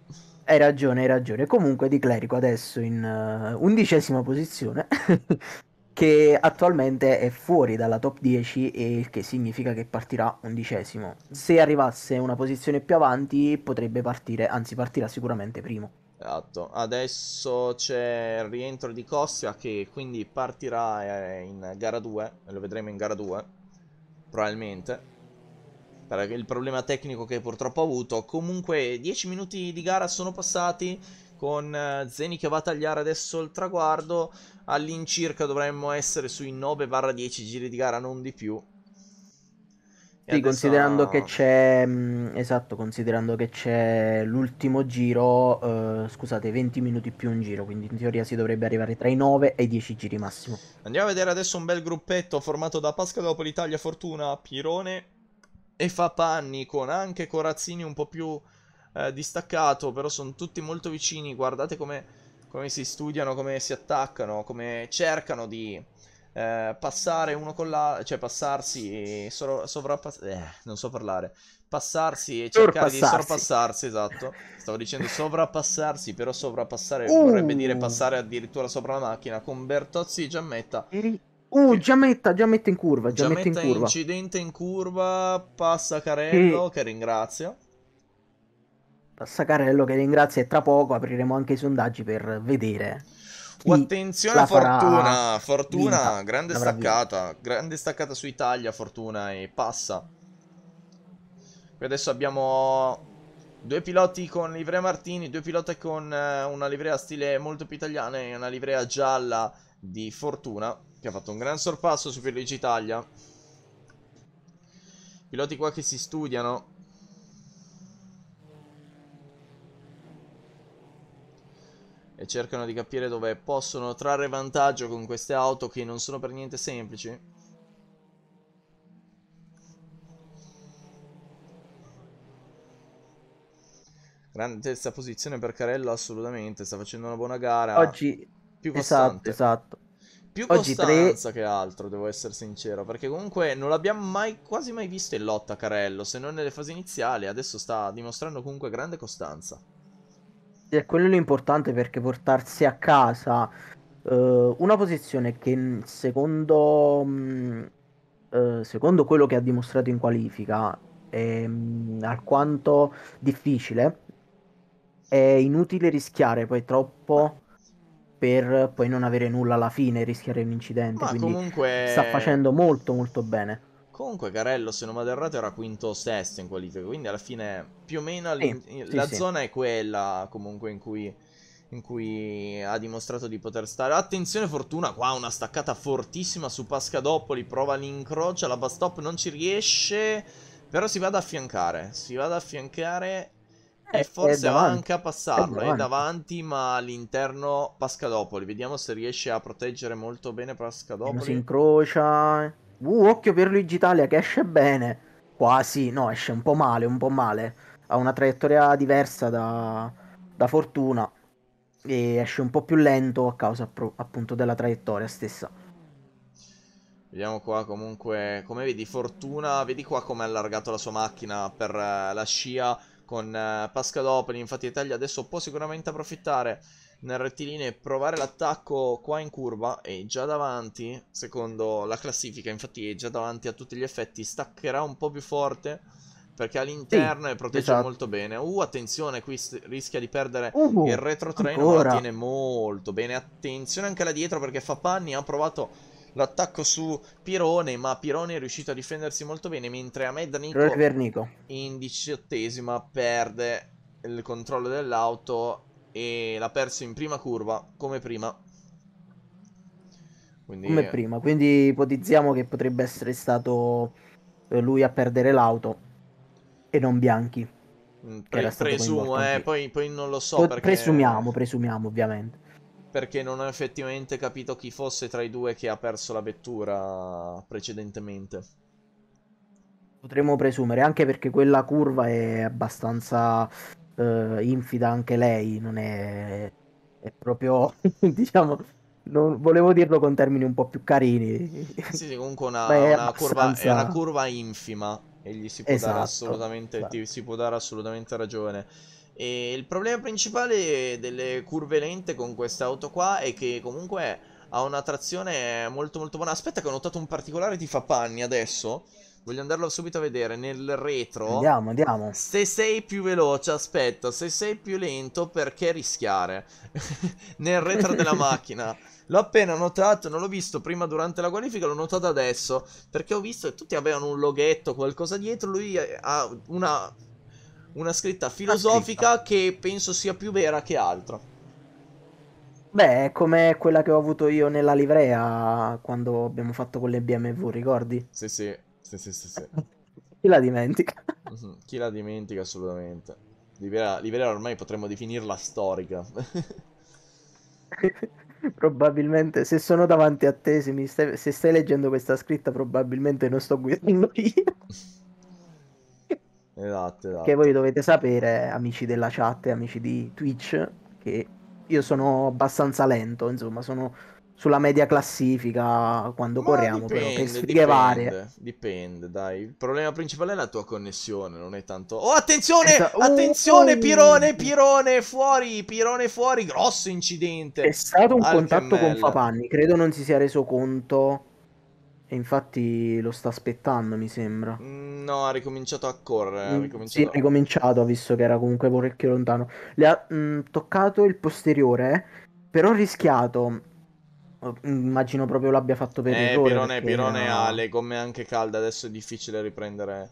Hai ragione, hai ragione. Comunque di Clerico adesso in uh, undicesima posizione. che attualmente è fuori dalla top 10 e il che significa che partirà undicesimo. Se arrivasse una posizione più avanti potrebbe partire, anzi partirà sicuramente primo. Esatto, adesso c'è il rientro di Cossia che quindi partirà eh, in gara 2, lo vedremo in gara 2, probabilmente. Per il problema tecnico che purtroppo ha avuto. Comunque 10 minuti di gara sono passati, con eh, Zeni che va a tagliare adesso il traguardo, all'incirca dovremmo essere sui 9-10 giri di gara, non di più. E sì, considerando, che c'è, mm, esatto, considerando che c'è l'ultimo giro, eh, scusate, 20 minuti più un giro, quindi in teoria si dovrebbe arrivare tra i 9 e i 10 giri massimo. Andiamo a vedere adesso un bel gruppetto formato da Pasqua dopo l'Italia Fortuna, Pirone e Fapanni, con anche Corazzini un po' più eh, distaccato, però sono tutti molto vicini, guardate come, come, si studiano, come si attaccano, come cercano di eh, passare uno con l'altro, cioè passarsi e sovra- sovrappassare, eh, non so parlare, passarsi e cercare di sovrappassarsi, esatto, stavo dicendo sovrappassarsi, però sovrappassare uh. vorrebbe dire passare addirittura sopra la macchina con Bertozzi e Giammetta. E... Uh, già metta, già in curva. Giammetta, già in curva. incidente in curva. Passa Carello, e... che ringrazio. Saccarello che ringrazia e tra poco apriremo anche i sondaggi per vedere. Oh, attenzione a Fortuna, Fortuna, vinta, grande staccata, vinta. grande staccata su Italia, Fortuna e passa. Qui adesso abbiamo due piloti con livrea Martini, due piloti con eh, una livrea stile molto più italiana e una livrea gialla di Fortuna che ha fatto un gran sorpasso su Felice Italia. Piloti qua che si studiano. e cercano di capire dove possono trarre vantaggio con queste auto che non sono per niente semplici. Grandezza posizione per Carello, assolutamente, sta facendo una buona gara. Oggi più Esatto, esatto. Più Oggi costanza tre... che altro, devo essere sincero, perché comunque non l'abbiamo mai quasi mai visto in lotta Carello, se non nelle fasi iniziali, adesso sta dimostrando comunque grande costanza è quello l'importante perché portarsi a casa eh, una posizione che mm, secondo, mh, mm, eh, secondo quello che ha dimostrato in qualifica è mh, mm, alquanto difficile, è inutile rischiare poi troppo per poi non avere nulla alla fine rischiare un incidente. Ma quindi comunque... sta facendo molto molto bene. Comunque Carello, se non vado errato, era quinto o sesto in qualifica, quindi alla fine più o meno sì, sì, la sì. zona è quella comunque in cui, in cui, ha dimostrato di poter stare. Attenzione Fortuna, qua una staccata fortissima su Pascadopoli, prova l'incrocia, la bastop non ci riesce, però si va ad affiancare, si va ad affiancare e eh, forse va anche a passarlo, è davanti, è davanti ma all'interno Pascadopoli, vediamo se riesce a proteggere molto bene Pascadopoli. Si incrocia... Eh. Uh, occhio per Luigi Italia che esce bene. Quasi, no, esce un po' male, un po' male. Ha una traiettoria diversa da, da fortuna. E esce un po' più lento a causa pro, appunto della traiettoria stessa. Vediamo qua comunque, come vedi, Fortuna, vedi qua come ha allargato la sua macchina per eh, la scia con eh, Pascal Opening, infatti Italia adesso può sicuramente approfittare nel rettilineo e provare l'attacco qua in curva e già davanti, secondo la classifica, infatti è già davanti a tutti gli effetti, staccherà un po' più forte perché all'interno sì, è protetto esatto. molto bene. Uh, attenzione, qui rischia di perdere uh, il retrotreno, ma tiene molto bene. Attenzione anche là dietro perché Fapanni ha provato l'attacco su Pirone, ma Pirone è riuscito a difendersi molto bene, mentre Ahmed Nico in diciottesima perde il controllo dell'auto e l'ha perso in prima curva, come prima. Quindi... Come prima, quindi ipotizziamo che potrebbe essere stato eh, lui a perdere l'auto e non Bianchi. Mm, pre- presumo, eh, poi, poi, non lo so. Po- perché... Presumiamo, presumiamo ovviamente. Perché non ho effettivamente capito chi fosse tra i due che ha perso la vettura precedentemente. Potremmo presumere, anche perché quella curva è abbastanza eh, infida anche lei, non è, è proprio, diciamo, non, volevo dirlo con termini un po' più carini. Sì, sì comunque una, Beh, una, curva, è una curva infima e gli si può, esatto, dare, assolutamente, esatto. ti, si può dare assolutamente ragione. E il problema principale delle curve lente con questa auto qua è che comunque ha una trazione molto molto buona. Aspetta che ho notato un particolare ti fa panni adesso Voglio andarlo subito a vedere nel retro. Andiamo, andiamo. Se sei più veloce, aspetta. Se sei più lento, perché rischiare? nel retro della macchina. L'ho appena notato, non l'ho visto prima durante la qualifica, l'ho notato adesso. Perché ho visto che tutti avevano un loghetto, qualcosa dietro. Lui ha una, una scritta filosofica scritta. che penso sia più vera che altro. Beh, è come quella che ho avuto io nella livrea quando abbiamo fatto con le BMW, ricordi? Sì, sì. Sì, sì, sì, sì. Chi la dimentica? Mm-hmm. Chi la dimentica assolutamente. Libera, libera ormai potremmo definirla storica. probabilmente se sono davanti a te, se, stai, se stai leggendo questa scritta, probabilmente non sto guidando io. Esatto, esatto. Che voi dovete sapere, amici della chat e amici di Twitch, che io sono abbastanza lento, insomma, sono sulla media classifica quando Ma corriamo, dipende, però che sfighe dipende, dipende, dai. Il problema principale è la tua connessione, non è tanto... Oh, attenzione! Pensa... Oh, attenzione, uh, Pirone, oh. Pirone, fuori! Pirone fuori, grosso incidente! È stato un Al contatto Camel. con Fapanni, credo non si sia reso conto... E infatti lo sta aspettando, mi sembra. Mm, no, ha ricominciato a correre. Ha mm, ricominciato... Sì, ha ricominciato, visto che era comunque parecchio lontano. Le ha mh, mm, toccato il posteriore, però ha rischiato Immagino proprio l'abbia fatto per eh, errore. Pirone, Pirone era... ha le gomme anche calde, adesso è difficile riprendere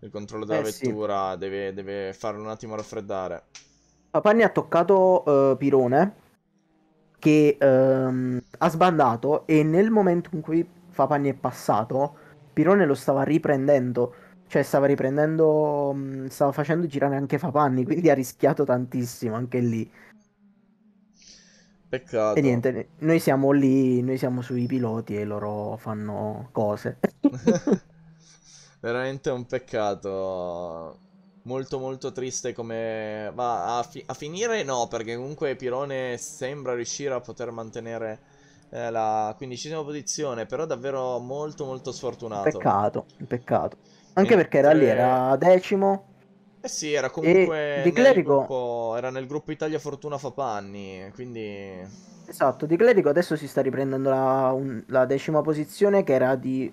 il controllo della eh, vettura, sì. deve, deve farlo un attimo raffreddare. Papanni ha toccato uh, Pirone, che um, ha sbandato e nel momento in cui Papanni è passato, Pirone lo stava riprendendo. Cioè stava riprendendo, stava facendo girare anche Papanni, quindi ha rischiato tantissimo anche lì. Peccato. E niente, noi siamo lì, noi siamo sui piloti e loro fanno cose. Veramente un peccato. Molto molto triste come... Ma a, fi- a, finire no, perché comunque Pirone sembra riuscire a poter mantenere eh, la quindicesima posizione, però davvero molto molto sfortunato. Peccato, peccato. Anche Mentre... perché era lì, era decimo, eh sì, era comunque e di Clerico... gruppo, era nel gruppo Italia Fortuna Fapanni, quindi... Esatto, di Clerico adesso si sta riprendendo la, un, la decima posizione che era di...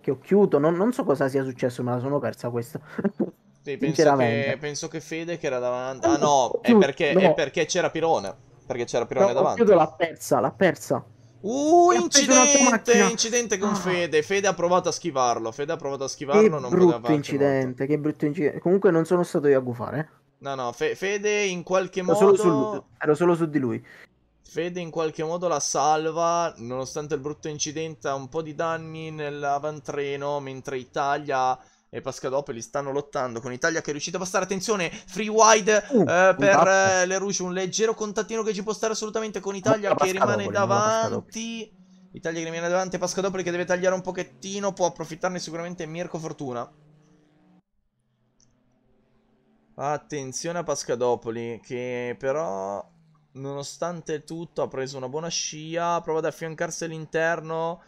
che ho chiuso, non, non, so cosa sia successo, ma la sono persa questa. Sì, penso, che, penso che Fede che era davanti... Ah no, è perché, no. È perché c'era Pirone, perché c'era Pirone no, davanti. Ho chiuso l'ha persa, l'ha persa. Uh, incidente, incidente con ah. Fede. Fede ha provato a schivarlo. Fede ha provato a schivarlo. Che non brutto incidente, che brutto incidente. Comunque non sono stato io a gufare. No, no, Fe- Fede in qualche ero modo... Solo su... ero solo su di lui. Fede in qualche modo la salva, nonostante il brutto incidente ha un po' di danni nell'avantreno, mentre Italia e Pascadopoli stanno lottando con Italia che è riuscita a passare. Attenzione, free wide uh, eh, per eh, Le Rouge, un leggero contattino che ci può stare assolutamente con Italia che rimane davanti. Italia che rimane davanti, Pascadopoli che deve tagliare un pochettino, può approfittarne sicuramente Mirko Fortuna. Attenzione a Pascadopoli che però nonostante tutto ha preso una buona scia, prova ad affiancarsi all'interno.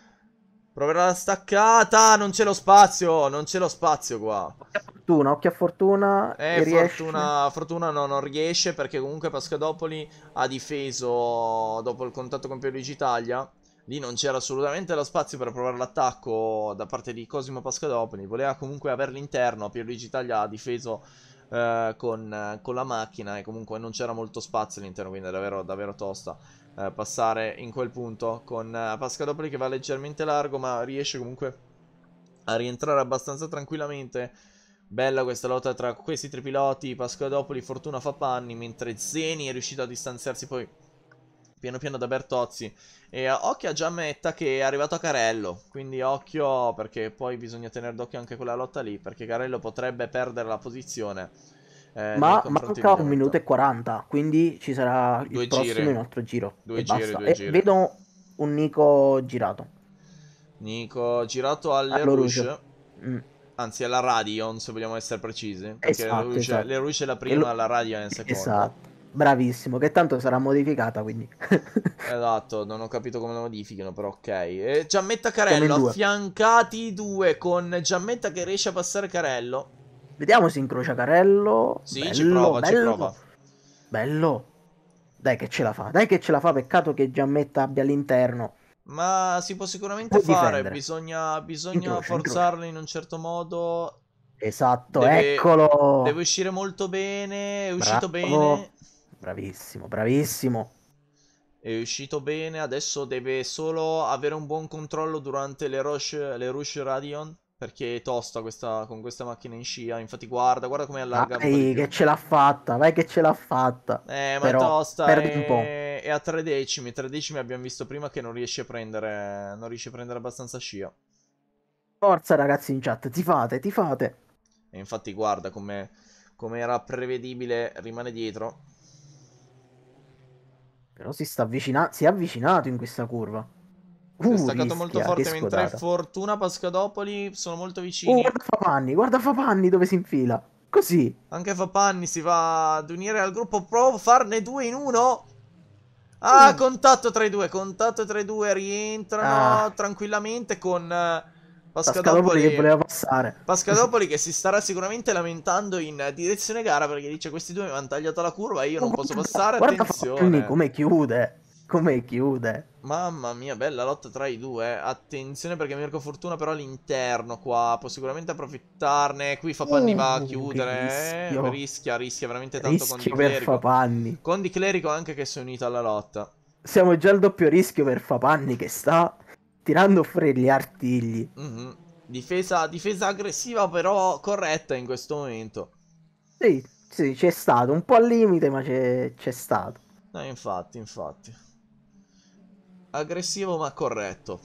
Proverà la staccata. Non c'è lo spazio. Non c'è lo spazio qua. Fortuna, occhio a fortuna. Eh, fortuna, fortuna no, non riesce perché comunque Pascadopoli ha difeso dopo il contatto con Pierluigi Italia. Lì non c'era assolutamente lo spazio per provare l'attacco da parte di Cosimo Pascadopoli. Voleva comunque averlo interno. Pierluigi Italia ha difeso eh, con, con, la macchina e comunque non c'era molto spazio all'interno, quindi è davvero, davvero tosta. Eh, passare in quel punto con eh, Pascalopoli che va leggermente largo ma riesce comunque a rientrare abbastanza tranquillamente. Bella questa lotta tra questi tre piloti, Pasquadopoli, Fortuna fa panni, mentre Zeni è riuscito a distanziarsi poi piano piano da Bertozzi. E eh, occhio a Giammetta che è arrivato a Carello, quindi occhio perché poi bisogna tenere d'occhio anche quella lotta lì, perché Carello potrebbe perdere la posizione eh, ma manca un minuto e 40, quindi ci sarà due il prossimo giri. nostro giro. Due e giri, due e giri. vedo un Nico girato. Nico girato alle Rouge. Mm. Anzi, alla Radion, se vogliamo essere precisi. Perché esatto, le, esatto. le Rouge è la prima, e la Radion è la seconda. Esatto. Bravissimo, che tanto sarà modificata quindi. esatto, non ho capito come la modifichino, però ok. E Giammetta Carello, affiancati due con Giammetta che riesce a passare Carello. Vediamo se incrocia Carello. Sì, bello, ci prova, bello, ci prova. Bello. Dai che ce la fa, dai che ce la fa, peccato che Giammetta abbia all'interno. Ma si può sicuramente può fare, difendere. bisogna, bisogna incrocia, forzarlo incrocia. in un certo modo. Esatto, deve, eccolo. Deve uscire molto bene, è uscito Bravo. bene. Bravissimo, bravissimo è uscito bene, adesso deve solo avere un buon controllo durante le rush, le rush Radion perché è tosta questa, con questa macchina in scia. Infatti, guarda, guarda come allarga. Vai che ce l'ha fatta, vai che ce l'ha fatta. Eh, ma Però, è tosta. Perdi è... un po'. È a tre decimi. Tre decimi abbiamo visto prima che non riesce a prendere. Non riesce a prendere abbastanza scia. Forza, ragazzi, in chat, ti fate, ti fate. E infatti, guarda come, come era prevedibile, rimane dietro. Però si sta avvicinando. Si è avvicinato in questa curva. Uh, è staccato molto forte mentre Fortuna Pascadopoli sono molto vicini. Oh, guarda Fapanni, guarda Fapanni dove si infila. Così. Anche Fapanni si va ad unire al gruppo Provo a farne due in uno. Ah, mm. contatto tra i due, contatto tra i due, rientrano ah. tranquillamente con uh, Pascadopoli, che voleva passare. Pascadopoli che si starà sicuramente lamentando in direzione gara perché dice questi due mi hanno tagliato la curva e io non oh, guarda, posso passare, guarda attenzione. Guarda come chiude come chiude. Mamma mia, bella lotta tra i due. Eh. Attenzione perché Mirko Fortuna però all'interno qua. Può sicuramente approfittarne. Qui Fapanni uh, va a chiudere. Rischio. Eh. Rischia, rischia veramente tanto rischio con Di Clerico. Per Fapanni. Con Di Clerico anche che si è unito alla lotta. Siamo già al doppio rischio per Fapanni che sta tirando fuori gli artigli. Mm-hmm. Difesa, difesa aggressiva però corretta in questo momento. Sì, sì, c'è stato. Un po' al limite ma c'è, c'è stato. No, eh, infatti, infatti aggressivo ma corretto.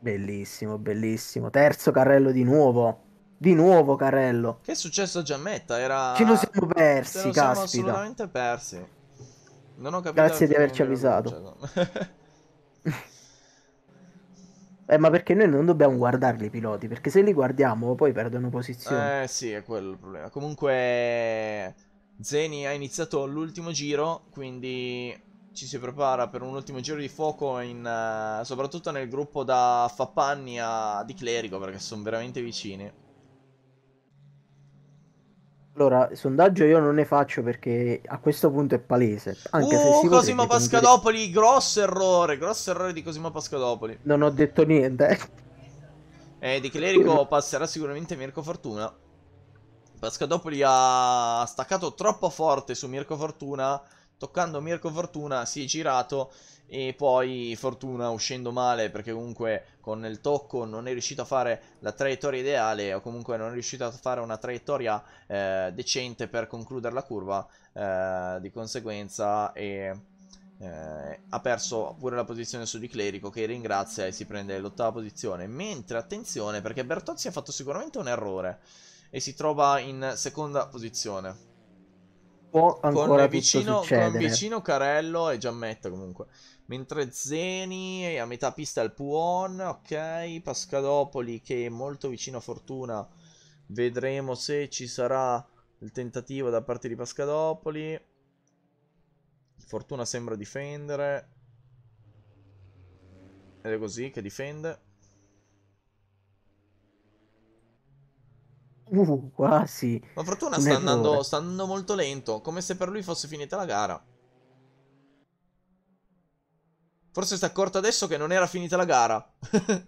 Bellissimo, bellissimo. Terzo carrello di nuovo. Di nuovo carrello. Che è successo a Giammetta? Era... Ce lo siamo persi, Ce lo caspita. siamo assolutamente persi. Non ho capito. Grazie di averci avvisato. Cioè, eh, ma perché noi non dobbiamo guardarli i piloti? Perché se li guardiamo poi perdono posizione. Eh sì, è quello il problema. Comunque Zeni ha iniziato l'ultimo giro, quindi ci si prepara per un ultimo giro di fuoco in, uh, soprattutto nel gruppo da Fappanni a Di Clerico perché sono veramente vicini. Allora, sondaggio io non ne faccio perché a questo punto è palese. Anche uh, se si Cosimo Pascadopoli, comunque... grosso errore, grosso errore di Cosimo Pascadopoli. Non ho detto niente. Eh, Di Clerico passerà sicuramente Mirko Fortuna. Pascadopoli ha staccato troppo forte su Mirko Fortuna toccando Mirko Fortuna si è girato e poi Fortuna uscendo male perché comunque con il tocco non è riuscito a fare la traiettoria ideale o comunque non è riuscito a fare una traiettoria eh, decente per concludere la curva eh, di conseguenza è, eh, ha perso pure la posizione su di Clerico che ringrazia e si prende l'ottava posizione mentre attenzione perché Bertozzi ha fatto sicuramente un errore e si trova in seconda posizione può ancora con vicino, con vicino Carello e Giammetta comunque. Mentre Zeni è a metà pista il Puon, ok, Pascadopoli che è molto vicino a Fortuna. Vedremo se ci sarà il tentativo da parte di Pascadopoli. Fortuna sembra difendere. Ed è così che difende. Uh, quasi. Ma Fortuna sta andando, sta andando molto lento, come se per lui fosse finita la gara. Forse si è accorto adesso che non era finita la gara.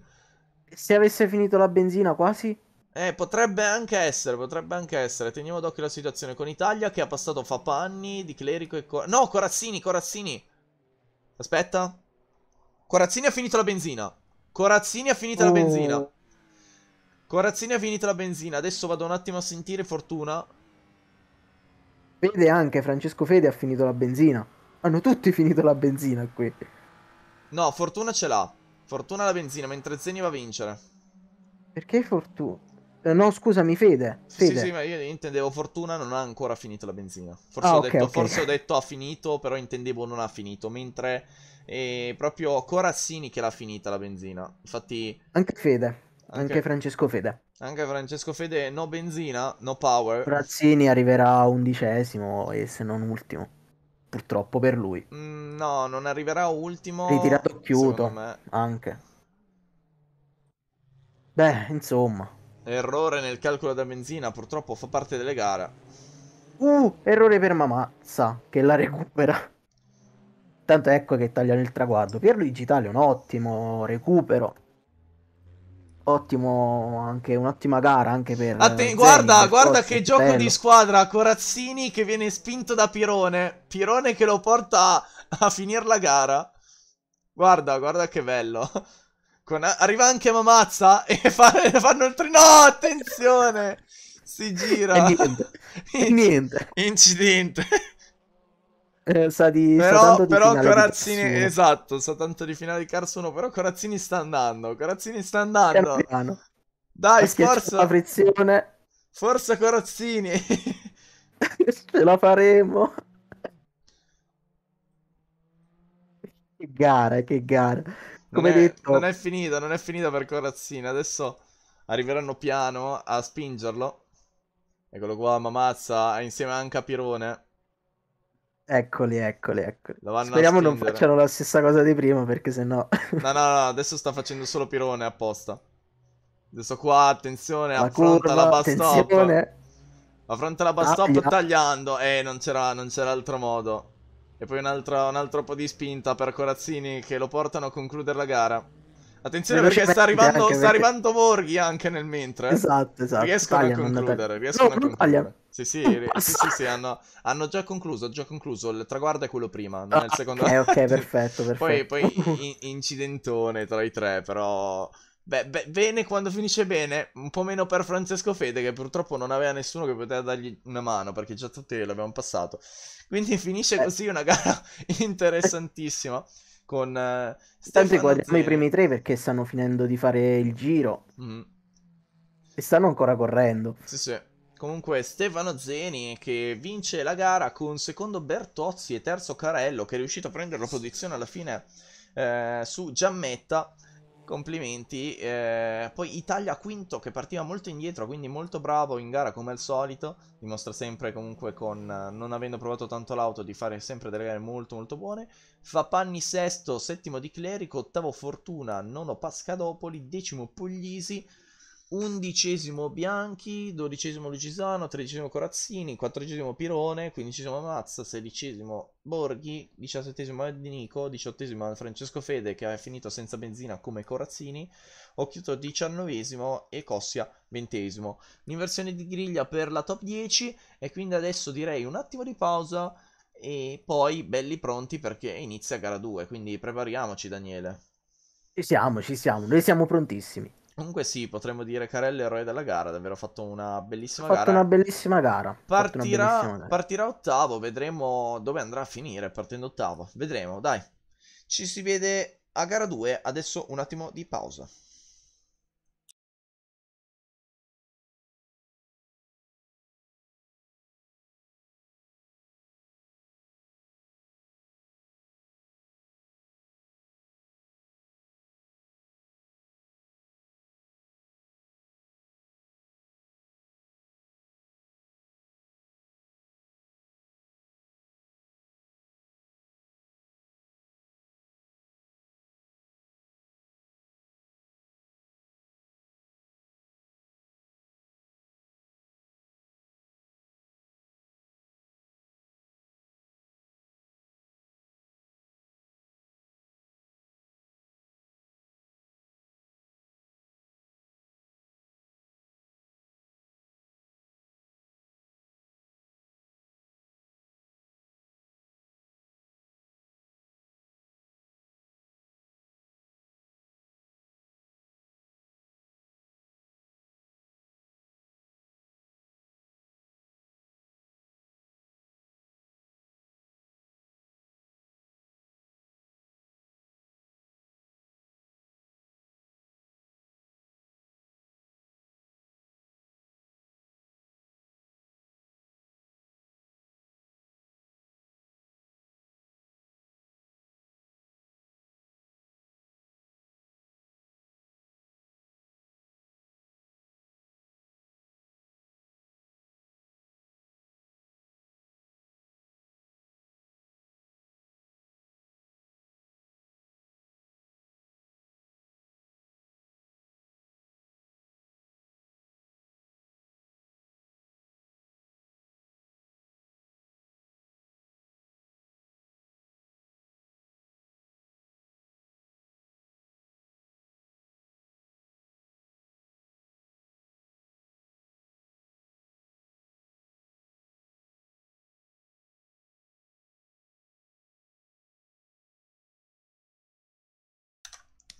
se avesse finito la benzina quasi? Eh, potrebbe anche essere, potrebbe anche essere. Teniamo d'occhio la situazione con Italia che ha passato fa panni Di Clerico e... Cor no, Corazzini, Corazzini. Aspetta. Corazzini ha finito la benzina. Corazzini ha finito oh. la benzina. Corazzini ha finito la benzina, adesso vado un attimo a sentire Fortuna. Fede anche, Francesco Fede ha finito la benzina. Hanno tutti finito la benzina qui. No, Fortuna ce l'ha. Fortuna la benzina, mentre Zeni va a vincere. Perché Fortuna? Eh, no, scusami, Fede. Fede. Sì, sì, ma io intendevo Fortuna non ha ancora finito la benzina. Forse, ah, ho, okay, detto, okay. forse ho, detto, ha finito, però intendevo non ha finito. Mentre è eh, proprio Corazzini che l'ha finita la benzina. Infatti... Anche Fede. Anche okay. Francesco Fede. Anche Francesco Fede, no benzina, no power. Frazzini arriverà undicesimo e se non ultimo. Purtroppo per lui. Mm, no, non arriverà ultimo. Ritirato chiuso. Anche. Beh, insomma. Errore nel calcolo da benzina, purtroppo fa parte delle gare. Uh, errore per Mamazza, che la recupera. Tanto ecco che tagliano il traguardo. Pierluigi Italia un ottimo recupero ottimo, anche un'ottima gara anche per... Atten- eh, guarda, per guarda forse, che gioco di squadra, Corazzini che viene spinto da Pirone, Pirone che lo porta a, a finire la gara. Guarda, guarda che bello. Con, arriva anche Mamazza e fa, fanno il trino. No, oh, attenzione! Si gira. E niente. E niente. Incidente. Eh, sa di, però sa però Corazzini, esatto, sa tanto di finale di Cars 1 però Corazzini sta andando, Corazzini sta andando. piano. Dai, forza. La frizione. Forza Corazzini. Ce la faremo. Che gara, che gara. Come non è, detto... Non è finita, non è finita per Corazzini, adesso arriveranno piano a spingerlo. Eccolo qua, Mamazza, insieme anche a Pirone. Eccoli, eccoli, eccoli. Speriamo non facciano la stessa cosa di prima perché sennò... no, no, no, adesso sta facendo solo pirone apposta. Adesso qua, attenzione, la affronta curva, la bus attenzione. stop. Affronta la bus Taglia. stop tagliando. Eh, non c'era, altro modo. E poi un altro, un altro po' di spinta per Corazzini che lo portano a concludere la gara. Attenzione perché sta arrivando, sta arrivando Morghi anche nel mentre. Eh. Esatto, esatto. Riescono tagliano, a concludere, riescono no, a concludere. Sì, sì, sì, sì, sì hanno, hanno, già concluso, già concluso. Il traguardo è quello prima, ah, non è il secondo. Ok, ok, perfetto, perfetto. Poi, poi incidentone tra i tre, però... Beh, beh, bene quando finisce bene, un po' meno per Francesco Fede che purtroppo non aveva nessuno che poteva dargli una mano perché già tutti l'abbiamo passato. Quindi finisce eh. così una gara interessantissima con uh, Sempre guardiamo Zeri. i primi tre perché stanno finendo di fare il giro. Mm. E stanno ancora correndo. Sì, sì. Comunque Stefano Zeni che vince la gara con secondo Bertozzi e terzo Carello che è riuscito a prendere la posizione alla fine eh, su Giammetta complimenti. Eh, poi Italia quinto che partiva molto indietro, quindi molto bravo in gara come al solito. Dimostra sempre comunque con, eh, non avendo provato tanto l'auto, di fare sempre delle gare molto molto buone. Fapanni sesto, settimo di Clerico, ottavo Fortuna, nono Pascadopoli, decimo Puglisi undicesimo Bianchi, dodicesimo Lucisano, tredicesimo Corazzini, quattordicesimo Pirone, quindicesimo Mazza, sedicesimo Borghi, diciassettesimo Nico, diciottesimo Francesco Fede che ha finito senza benzina come Corazzini, Occhiuto diciannovesimo e Cossia ventesimo. L'inversione di griglia per la top 10 e quindi adesso direi un attimo di pausa e poi belli pronti perché inizia gara 2, quindi prepariamoci Daniele. Ci siamo, ci siamo, noi siamo prontissimi. Comunque sì, potremmo dire Carelli eroe della gara, ha davvero fatto una bellissima ha fatto Una bellissima gara. Partirà, una bellissima gara. Partirà ottavo, vedremo dove andrà a finire partendo ottavo. Vedremo, dai. Ci si vede a gara 2, adesso un attimo di pausa.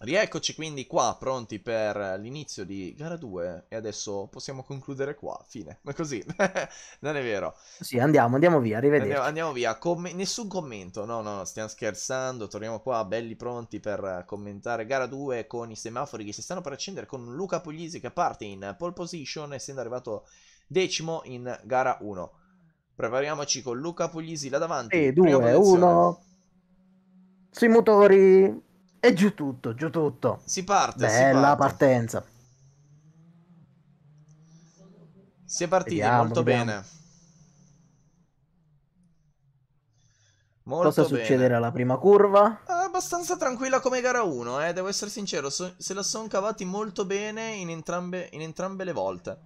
Rieccoci quindi qua, pronti per l'inizio di gara 2 e adesso possiamo concludere qua, fine, ma così, non è vero. Sì, andiamo, andiamo via, arrivederci. Andiamo, andiamo via, Come... nessun commento, no, no, stiamo scherzando, torniamo qua belli pronti per commentare gara 2 con i semafori che si stanno per accendere con Luca Puglisi che parte in pole position essendo arrivato decimo in gara 1. Prepariamoci con Luca Puglisi là davanti. E 2, 1, sui motori... E giù tutto, giù tutto. Si parte. Bella si parte. partenza. Si è partiti vediamo, molto vediamo. bene. Molto Cosa bene. succederà alla prima curva? Eh, abbastanza tranquilla come gara 1, eh, devo essere sincero. So se la sono cavati molto bene in entrambe, in entrambe, le volte.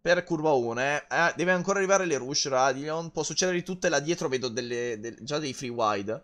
Per curva 1, eh. eh deve ancora arrivare le rush Radion. Può succedere di tutte là dietro, vedo delle, de già dei free wide.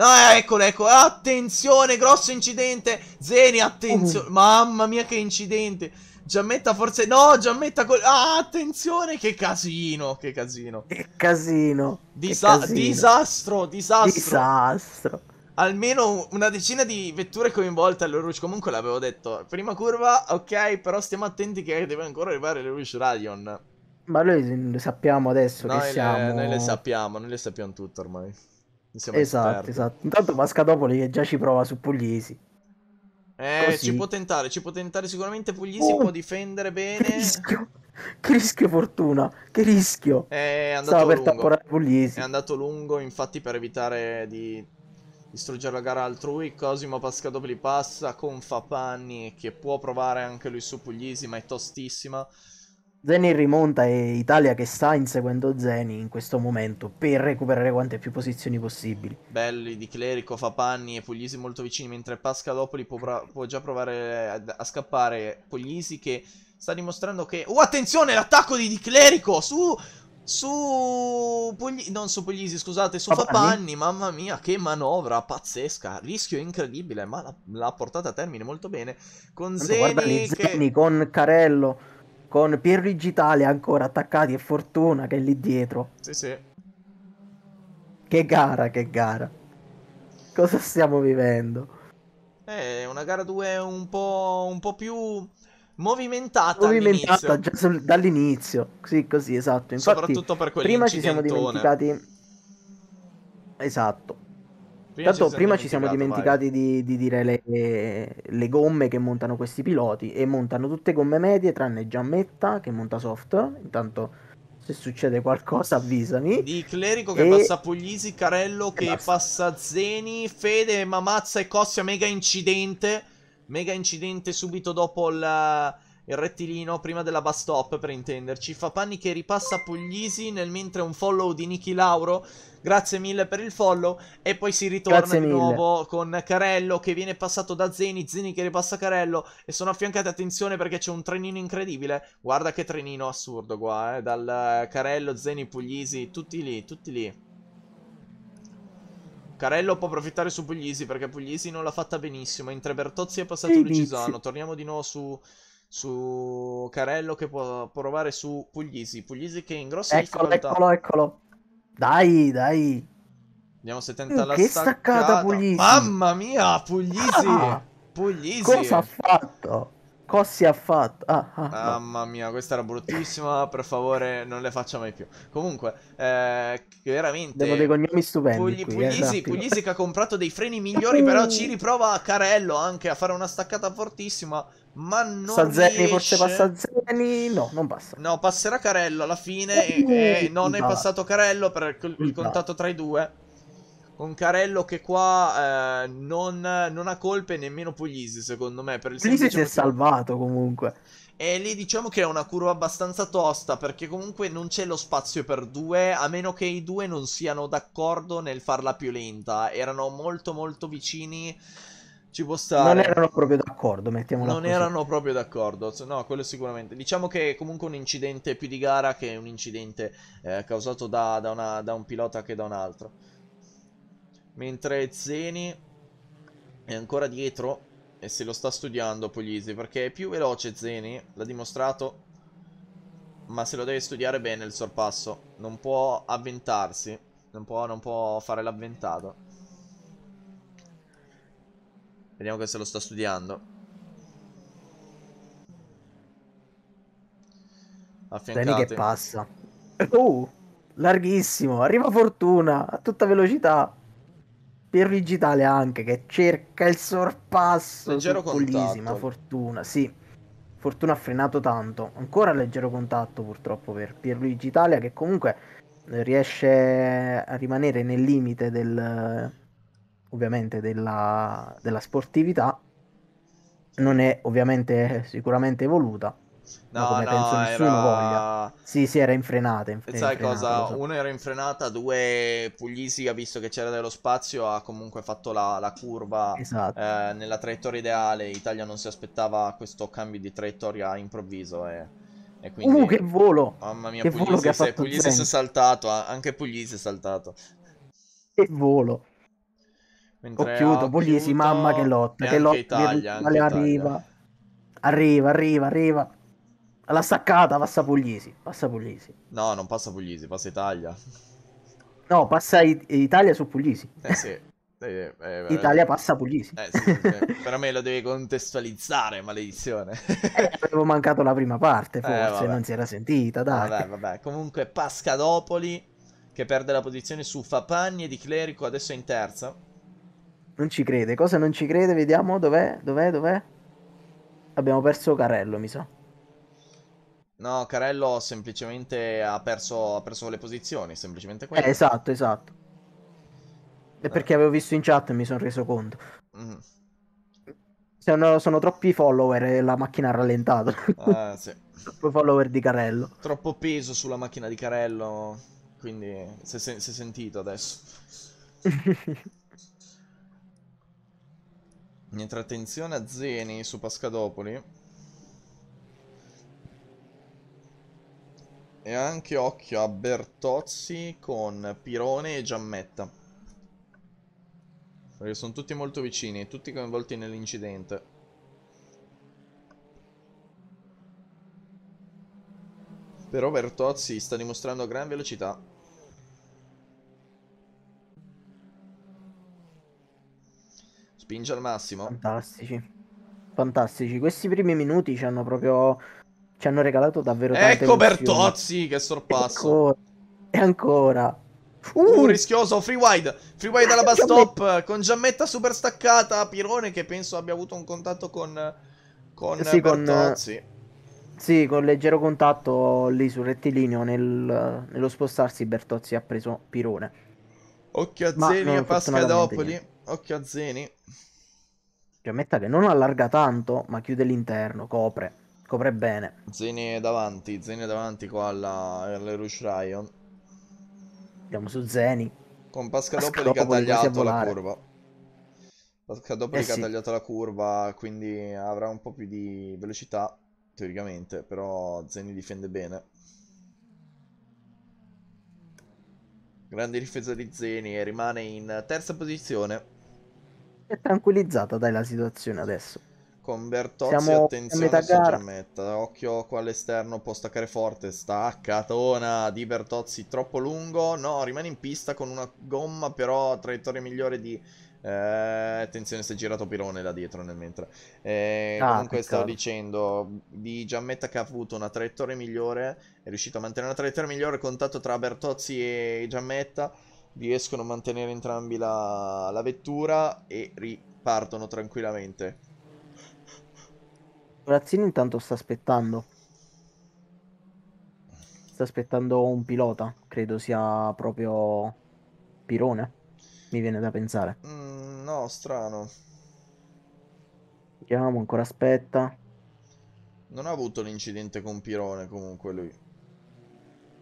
Ah, eccolo, eccolo. Attenzione, grosso incidente. Zeni, attenzione. Uh. Mamma mia, che incidente. Giammetta forse... No, Giammetta... Col... Ah, attenzione, che casino, che casino. Che casino. Disa che casino. Disastro, disastro. Disastro. Almeno una decina di vetture coinvolte all'Erush. Comunque l'avevo detto. Prima curva, ok, però stiamo attenti che deve ancora arrivare l'Erush Radion. Ma noi le sappiamo adesso noi che le, siamo... Noi le sappiamo, noi le sappiamo tutto ormai. Insieme esatto, esatto. Intanto Mascadopoli che già ci prova su Puglisi. Eh, Così. ci può tentare, ci può tentare sicuramente Puglisi, oh, può difendere bene. Che rischio, che rischio fortuna, che rischio. Eh, è andato Stava per tapporare Puglisi. È andato lungo, infatti per evitare di distruggere la gara altrui, Cosimo Pascadopoli passa con Fapanni che può provare anche lui su Puglisi, ma è tostissima. Zeni rimonta e Italia che sta inseguendo Zeni in questo momento per recuperare quante più posizioni possibili. Belli di Clerico, Fapanni e Puglisi molto vicini, mentre Pascalopoli può, può già provare a-, a scappare. Puglisi che sta dimostrando che... Oh, attenzione, l'attacco di Di Clerico su... Su Pugli... non su Puglisi, scusate, su Fapanni. Fapanni. mamma mia, che manovra pazzesca, rischio incredibile, ma l'ha, portata a termine molto bene con Zeni, che... Zeni con Carello con Pierluigi Tale ancora attaccati e Fortuna che è lì dietro. Sì, sì. Che gara, che gara. Cosa stiamo vivendo? Eh, una gara 2 un po', un po più movimentata, movimentata all'inizio. Sul, dall'inizio. Sì, così, esatto. Infatti, Soprattutto per quelli Prima ci siamo dimenticati. Esatto prima Tanto ci prima ci siamo dimenticati di, di, dire le, le, gomme che montano questi piloti e montano tutte gomme medie tranne Giammetta che monta soft. Intanto se succede qualcosa avvisami. Di Clerico che e... passa Puglisi, Carello che passa Zeni, Fede, Mamazza e Cossia, mega incidente. Mega incidente subito dopo la il rettilino, prima della bus stop, per intenderci. Fa panni che ripassa Puglisi nel mentre un follow di Niki Lauro. Grazie mille per il follow. E poi si ritorna di nuovo con Carello che viene passato da Zeni. Zeni che ripassa Carello. E sono affiancati, attenzione, perché c'è un trenino incredibile. Guarda che trenino assurdo qua, eh. Dal eh, Carello, Zeni, Puglisi, tutti lì, tutti lì. Carello può approfittare su Puglisi perché Puglisi non l'ha fatta benissimo. Mentre Bertozzi è passato Lucisano. Torniamo di nuovo su su Carello che può provare su Puglisi. Puglisi che è in grossa eccolo, difficoltà. Eccolo, eccolo. Dai, dai. Andiamo 70 alla che staccata. staccata Puglisi. Mamma mia, Puglisi. Ah, Puglisi. Cosa ha fatto? Cossi ha fatto. Ah, ah, ah. Mamma no. mia, questa era bruttissima. Per favore, non le faccia mai più. Comunque, eh, veramente. Devo dei cognomi stupendi. Pugli, qui, eh, Puglisi, eh, Puglisi che ha comprato dei freni migliori. Uhuh. però ci riprova a Carello anche a fare una staccata fortissima. Ma non Sazzeni, riesce. forse passa Zeni. No, non passa. No, passerà Carello alla fine. e, uhuh. e eh, non è passato Carello per il, il contatto tra i due. Con Carello che qua eh, non, non, ha colpe nemmeno Puglisi, secondo me. Per il Puglisi si è salvato comunque. E lì diciamo che è una curva abbastanza tosta, perché comunque non c'è lo spazio per due, a meno che i due non siano d'accordo nel farla più lenta. Erano molto molto vicini. Ci può stare. Non erano proprio d'accordo, mettiamola Non così. erano proprio d'accordo, no, quello sicuramente. Diciamo che è comunque un incidente più di gara che un incidente eh, causato da, da, una, da un pilota che da un altro. Mentre Zeni è ancora dietro e se lo sta studiando Puglisi perché è più veloce Zeni, l'ha dimostrato, ma se lo deve studiare bene il sorpasso. Non può avventarsi, non può, non può fare l'avventato. Vediamo che se lo sta studiando. Affiancati. Zeni che passa. Oh, larghissimo, arriva Fortuna a tutta velocità. Perrigitale anche che cerca il sorpasso. Leggero contatto. fortuna, sì. Fortuna ha frenato tanto. Ancora leggero contatto purtroppo per Pierluigi Italia che comunque eh, riesce a rimanere nel limite del eh, ovviamente della, della sportività. Non è ovviamente eh, sicuramente evoluta No, come no, penso nessuno era... voglia. Sì, sì, era in frenata. Sai in cosa? So. Uno era in frenata, due Puglisi ha visto che c'era dello spazio, ha comunque fatto la, la curva esatto. eh, nella traiettoria ideale. Italia non si aspettava questo cambio di traiettoria improvviso. E, eh. e quindi... Uh, che volo! Mamma mia, che Puglisi, volo che se, Puglisi si è saltato, anche Puglisi è saltato. Che volo! Mentre Ho chiuso, Puglisi, mamma che lotta, che lotta, Italia, arriva, arriva, arriva, arriva alla staccata passa Puglisi, passa Puglisi. No, non passa Puglisi, passa Italia. No, passa It- Italia su Puglisi. Eh sì. Eh, eh, Italia passa Puglisi. Eh, sì, sì, sì. Però me lo devi contestualizzare, maledizione. eh, avevo mancato la prima parte, eh, forse non si era sentita, dai. Vabbè, vabbè. Comunque Pascadopoli che perde la posizione su Fapagni e di Clerico, adesso è in terza. Non ci crede, cosa non ci crede? Vediamo dov'è, dov'è, dov'è. Abbiamo perso Carello, mi sa. So. No, Carello semplicemente ha perso, ha perso le posizioni, semplicemente eh, quello. Eh, esatto, esatto. È eh. perché avevo visto in chat e mi sono reso conto. Mm. Mm-hmm. Sono, sono, troppi follower e la macchina ha rallentato. Ah, sì. troppi follower di Carello. Troppo peso sulla macchina di Carello, quindi si è, se- si è sentito adesso. Mentre attenzione a Zeni su Pascadopoli. E anche occhio a Bertozzi con Pirone e Giammetta. Perché sono tutti molto vicini, tutti coinvolti nell'incidente. Però Bertozzi sta dimostrando gran velocità. Spinge al massimo. Fantastici. Fantastici. Questi primi minuti ci hanno proprio ci hanno regalato davvero ecco tante Ecco Bertozzi che sorpasso. E ancora. Uh, uh rischioso, free wide, free wide alla bus stop, con Giammetta super staccata, Pirone che penso abbia avuto un contatto con, con sì, Bertozzi. Con, sì, con leggero contatto lì sul rettilineo, nel, nello spostarsi Bertozzi ha preso Pirone. Occhio a Ma Zeni a Pascadopoli, occhio a Zeni. Giammetta che non allarga tanto, ma chiude l'interno, copre. Copre bene. Zeni davanti, Zeni davanti qua alla Lerush Ryan. Andiamo su Zeni. Con Pascalopoli che ha tagliato la curva. Pascalopoli eh che sì. ha tagliato la curva, quindi avrà un po' più di velocità, teoricamente, però Zeni difende bene. Grande difesa di Zeni e rimane in terza posizione. È tranquillizzata, dai, la situazione adesso. Con Bertozzi Siamo attenzione a Giammetta, occhio qua all'esterno, può staccare forte, staccatona di Bertozzi troppo lungo, no, rimane in pista con una gomma però traiettoria migliore di... Eh, attenzione si è girato Pirone da dietro nel mentre eh, ah, comunque stavo dicendo di Giammetta che ha avuto una traiettoria migliore è riuscito a mantenere una traiettoria migliore contatto tra Bertozzi e Giammetta riescono a mantenere entrambi la, la vettura e ripartono tranquillamente Corazzino intanto sta aspettando. Sta aspettando un pilota, credo sia proprio Pirone, mi viene da pensare. Mm, no, strano. Vediamo, ancora aspetta. Non ha avuto l'incidente con Pirone comunque lui.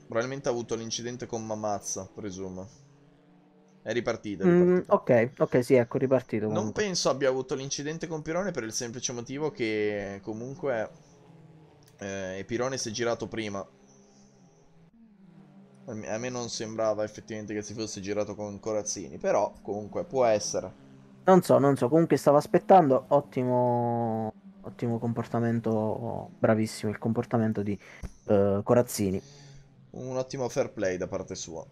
Probabilmente ha avuto l'incidente con Mamazza, presumo. È ripartito. È ripartito. Mm, ok, ok, sì, ecco, ripartito. Comunque. Non penso abbia avuto l'incidente con Pirone per il semplice motivo che comunque eh, Pirone si è girato prima. A me non sembrava effettivamente che si fosse girato con Corazzini, però comunque può essere. Non so, non so, comunque stavo aspettando, ottimo, ottimo comportamento, bravissimo il comportamento di eh, Corazzini. Un ottimo fair play da parte sua.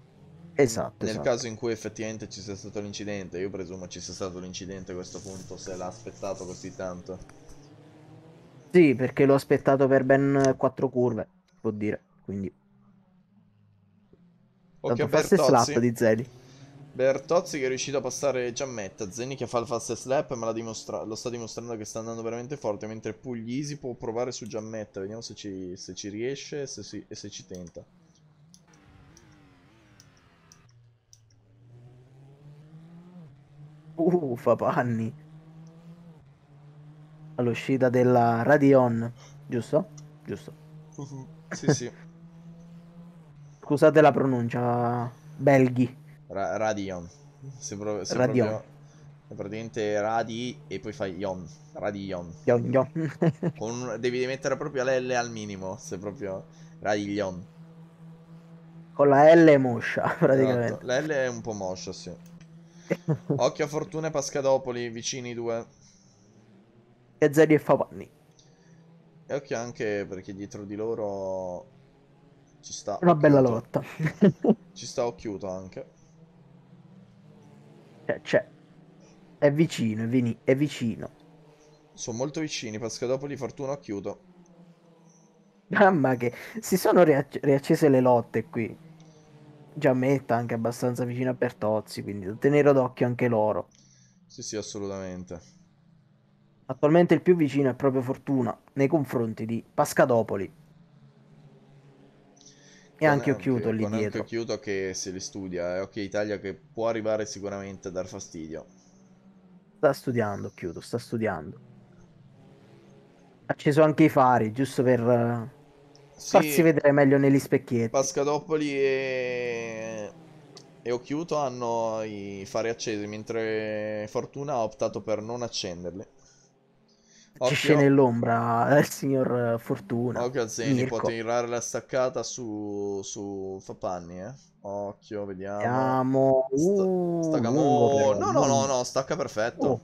Esatto. Nel esatto. caso in cui effettivamente ci sia stato l'incidente, io presumo ci sia stato l'incidente a questo punto, se l'ha aspettato così tanto. Sì, perché l'ho aspettato per ben quattro curve, può dire, quindi... Occhio tanto fast slap di Zeli. Bertozzi che è riuscito a passare Giammetta, Zeni che fa il fast slap ma dimostra- lo sta dimostrando che sta andando veramente forte, mentre Puglisi può provare su Giammetta, vediamo se ci, se ci riesce e se, si- e se ci tenta. Uffa panni. All'uscita della Radion, giusto? Giusto. Uh-huh. Sì, sì. Scusate la pronuncia, belghi. Ra- Radion. Se pro- se Radion. Proprio... praticamente Radi e poi fai Ion. Radi Ion. Ion, ion. Devi mettere proprio la L al minimo, se proprio Radi Con la L è moscia, esatto. praticamente. Esatto. La L è un po' moscia, sì. Occhio a Fortuna e Pascadopoli, vicini i due. E Zeri e Favanni. E occhio anche perché dietro di loro ci sta... Una bella lotta. ci sta Occhiuto anche. C'è, cioè, c'è. È vicino, è, vini- è vicino. Sono molto vicini, Pascadopoli, Fortuna, Occhiuto. Mamma che si sono riacc- riaccese le lotte qui già metta anche abbastanza vicino a Bertozzi, quindi da tenere d'occhio anche loro. Sì, sì, assolutamente. Attualmente il più vicino è proprio Fortuna nei confronti di Pascadopoli. E anche Occhiuto lì dietro. Anche Occhiuto che se li studia, è eh. ok Italia che può arrivare sicuramente a dar fastidio. Sta studiando Occhiuto, sta studiando. Ha acceso anche i fari, giusto per sì, farsi vedere meglio negli specchietti. Pascadopoli e... e Occhiuto hanno i fari accesi, mentre Fortuna ha optato per non accenderli. Occhio. Ci scende nell'ombra il signor Fortuna. Occhio a Zeni, può tirare la staccata su, su Fapanni, eh. Occhio, vediamo. Vediamo. Sta... Uh, stacca... Oh, no, no, no, no, stacca perfetto. Oh.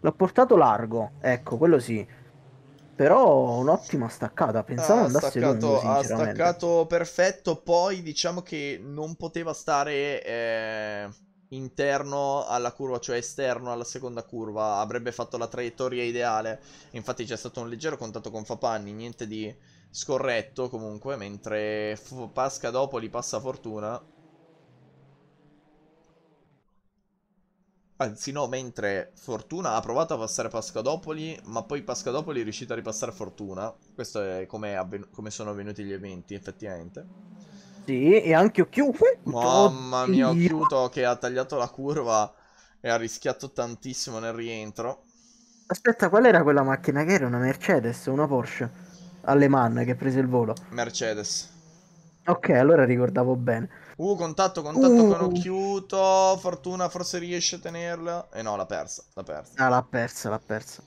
L'ho portato largo, ecco, quello sì. Però un'ottima staccata, pensavo ah, andasse staccato, lungo, Ha staccato perfetto, poi diciamo che non poteva stare eh, interno alla curva, cioè esterno alla seconda curva, avrebbe fatto la traiettoria ideale. Infatti c'è stato un leggero contatto con Fapanni, niente di scorretto comunque, mentre Pasca dopo li passa fortuna Anzi no, mentre Fortuna ha provato a passare Pascadopoli, ma poi Pascadopoli è riuscito a ripassare Fortuna. Questo è come avven- sono avvenuti gli eventi, effettivamente. Sì, e anche Occhiuto. Mamma mia, Occhiuto che ha tagliato la curva e ha rischiato tantissimo nel rientro. Aspetta, qual era quella macchina che era? Una Mercedes una Porsche? Alle Mann che prese il volo. Mercedes. Ok, allora ricordavo bene. Uh, contatto, contatto uh. con occhiuto. Fortuna forse riesce a tenerla. eh no, l'ha persa, l'ha persa. Ah, l'ha persa, l'ha persa.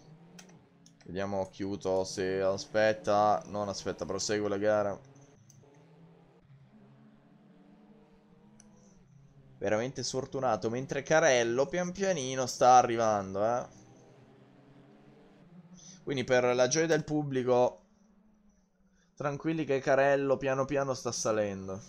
Vediamo occhiuto se aspetta. Non aspetta, prosegue la gara. Veramente sfortunato. Mentre Carello pian pianino sta arrivando, eh. Quindi per la gioia del pubblico... Tranquilli che Carello piano piano sta salendo.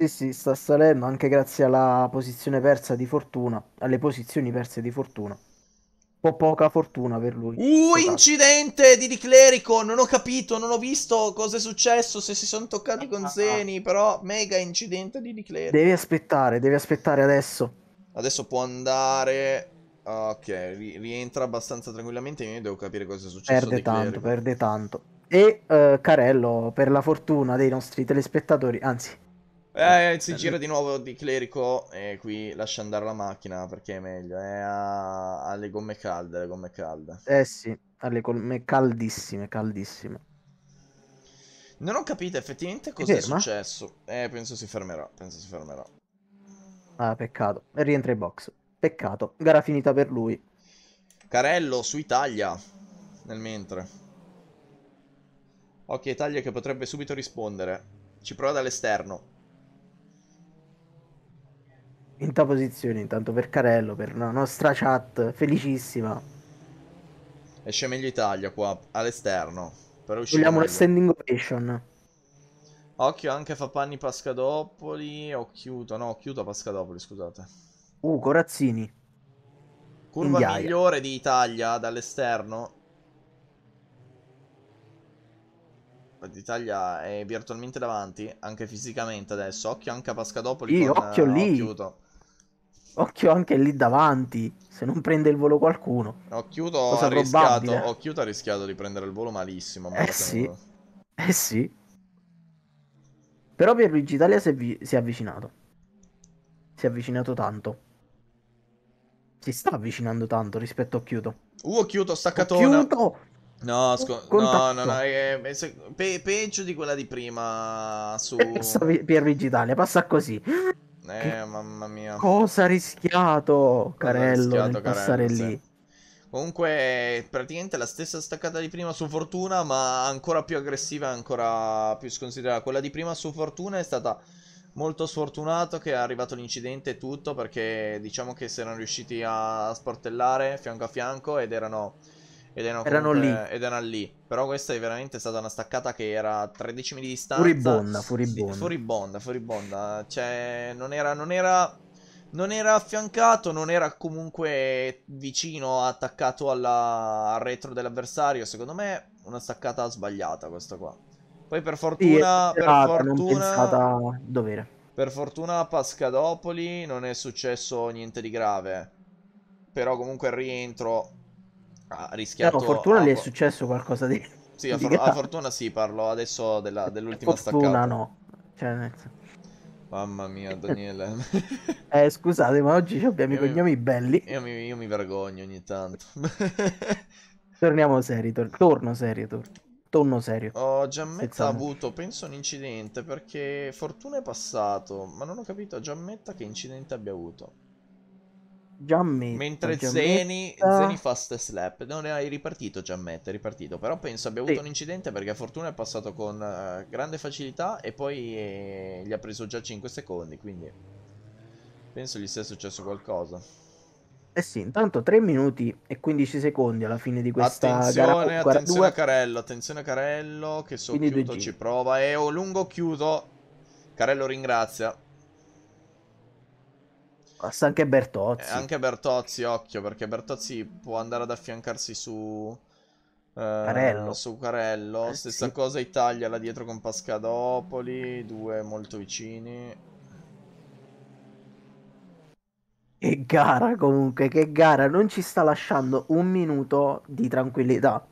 Sì, sì, sta salendo anche grazie alla posizione persa di fortuna, alle posizioni perse di fortuna. Un po' poca fortuna per lui. Uh, Totale. incidente di Di Clerico, non ho capito, non ho visto cosa è successo, se si sono toccati con Zeni, però mega incidente di Di Clerico. Devi aspettare, devi aspettare adesso. Adesso può andare... Ok, rientra abbastanza tranquillamente, io devo capire cosa è successo. Perde tanto, perde tanto. E uh, Carello, per la fortuna dei nostri telespettatori, anzi eh, eh, eh, si eh, gira di nuovo di clerico e qui lascia andare la macchina perché è meglio. È a... alle gomme calde, alle gomme calde. Eh sì, alle gomme caldissime, caldissime. Non ho capito effettivamente cosa è successo. Eh, penso si fermerà, penso si fermerà. Ah, peccato. Rientra in box. Peccato. Gara finita per lui. Carello su Italia. Nel mentre. Ok, Italia che potrebbe subito rispondere. Ci prova dall'esterno. Quinta posizione intanto per Carello, per la nostra chat felicissima. Esce meglio Italia qua all'esterno. Vogliamo la standing ovation. Occhio anche Fapanni Pascadopoli. Ho chiuso, no, ho a Pascadopoli, scusate. Uh, Corazzini. Curva Indiaia. migliore di Italia dall'esterno. L'Italia è virtualmente davanti, anche fisicamente adesso. Occhio anche a Pascadopoli. Sì, occhio eh, lì. Occhiuto. Occhio anche lì davanti, se non prende il volo qualcuno. Occhiuto chiuso, rischiato, eh. ho ha rischiato di prendere il volo malissimo. Ma eh sì, eh sì. Però Pierluigi Italia si è, vi- si è avvicinato. Si è avvicinato tanto. Si sta avvicinando tanto rispetto a Occhiuto. Uh, Occhiuto, chiuso, staccatona. Ho No, scu- no, no, no, è, è, è, pe- peggio di quella di prima. Su... Pierluigi Italia, passa così. Eh, mamma mia. Cosa ha rischiato, Carello, rischiato, passare Carello, lì. Sì. Comunque, praticamente la stessa staccata di prima su Fortuna, ma ancora più aggressiva, e ancora più sconsiderata. Quella di prima su Fortuna è stata molto sfortunata che è arrivato l'incidente e tutto perché diciamo che si erano riusciti a sportellare fianco a fianco ed erano ed erano, erano comunque, lì. Ed erano lì. Però questa è veramente stata una staccata che era a 13 di distanza. Furibonda, furibonda. furibonda, furibonda. Cioè, non era, non era, non era affiancato, non era comunque vicino, attaccato alla, al retro dell'avversario. Secondo me una staccata sbagliata questa qua. Poi per fortuna... Sì, per serata, fortuna... Non dovere. Per fortuna a Pascadopoli non è successo niente di grave. Però comunque il rientro ha rischiato... No, Fortuna a... gli è successo qualcosa di... Sì, a, for- a Fortuna sì, parlo adesso della, dell'ultima fortuna, staccata. no. Cioè, Mamma mia, Daniele. eh, scusate, ma oggi abbiamo io i cognomi mi... belli. Io mi, io mi, vergogno ogni tanto. Torniamo seri, tor- torno serio, tor- torno serio. Oh, Giammetta ha avuto, penso, un incidente perché Fortuna è passato, ma non ho capito a Giammetta che incidente abbia avuto. Giammetta. Mentre Zeni, Zeni fa ste slap. Non hai ripartito Giammetta, è ripartito. Però penso abbia avuto sì. un incidente perché Fortuna è passato con eh, grande facilità e poi eh, gli ha preso già 5 secondi. Quindi penso gli sia successo qualcosa. Eh sì, intanto 3 minuti e 15 secondi alla fine di questa attenzione, gara. Attenzione a Carello, attenzione a Carello che socchiudo ci prova. E ho lungo chiuso. Carello ringrazia. Passa anche Bertozzi. Eh, anche Bertozzi, occhio, perché Bertozzi può andare ad affiancarsi su... Eh, Carello. Su Carello. Eh, Stessa sì. cosa Italia là dietro con Pascadopoli, due molto vicini. Che gara comunque, che gara. Non ci sta lasciando un minuto di tranquillità.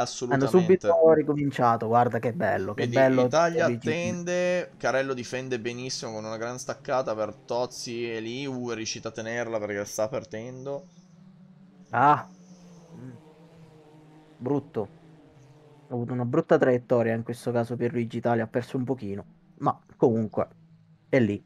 Assolutamente. Hanno subito ricominciato, guarda che bello, Quindi che bello. Italia attende, Carello difende benissimo con una gran staccata per Tozzi e Liu, è riuscito a tenerla perché sta partendo. Ah, brutto. Ha avuto una brutta traiettoria in questo caso per Luigi Italia, ha perso un pochino, ma comunque è lì.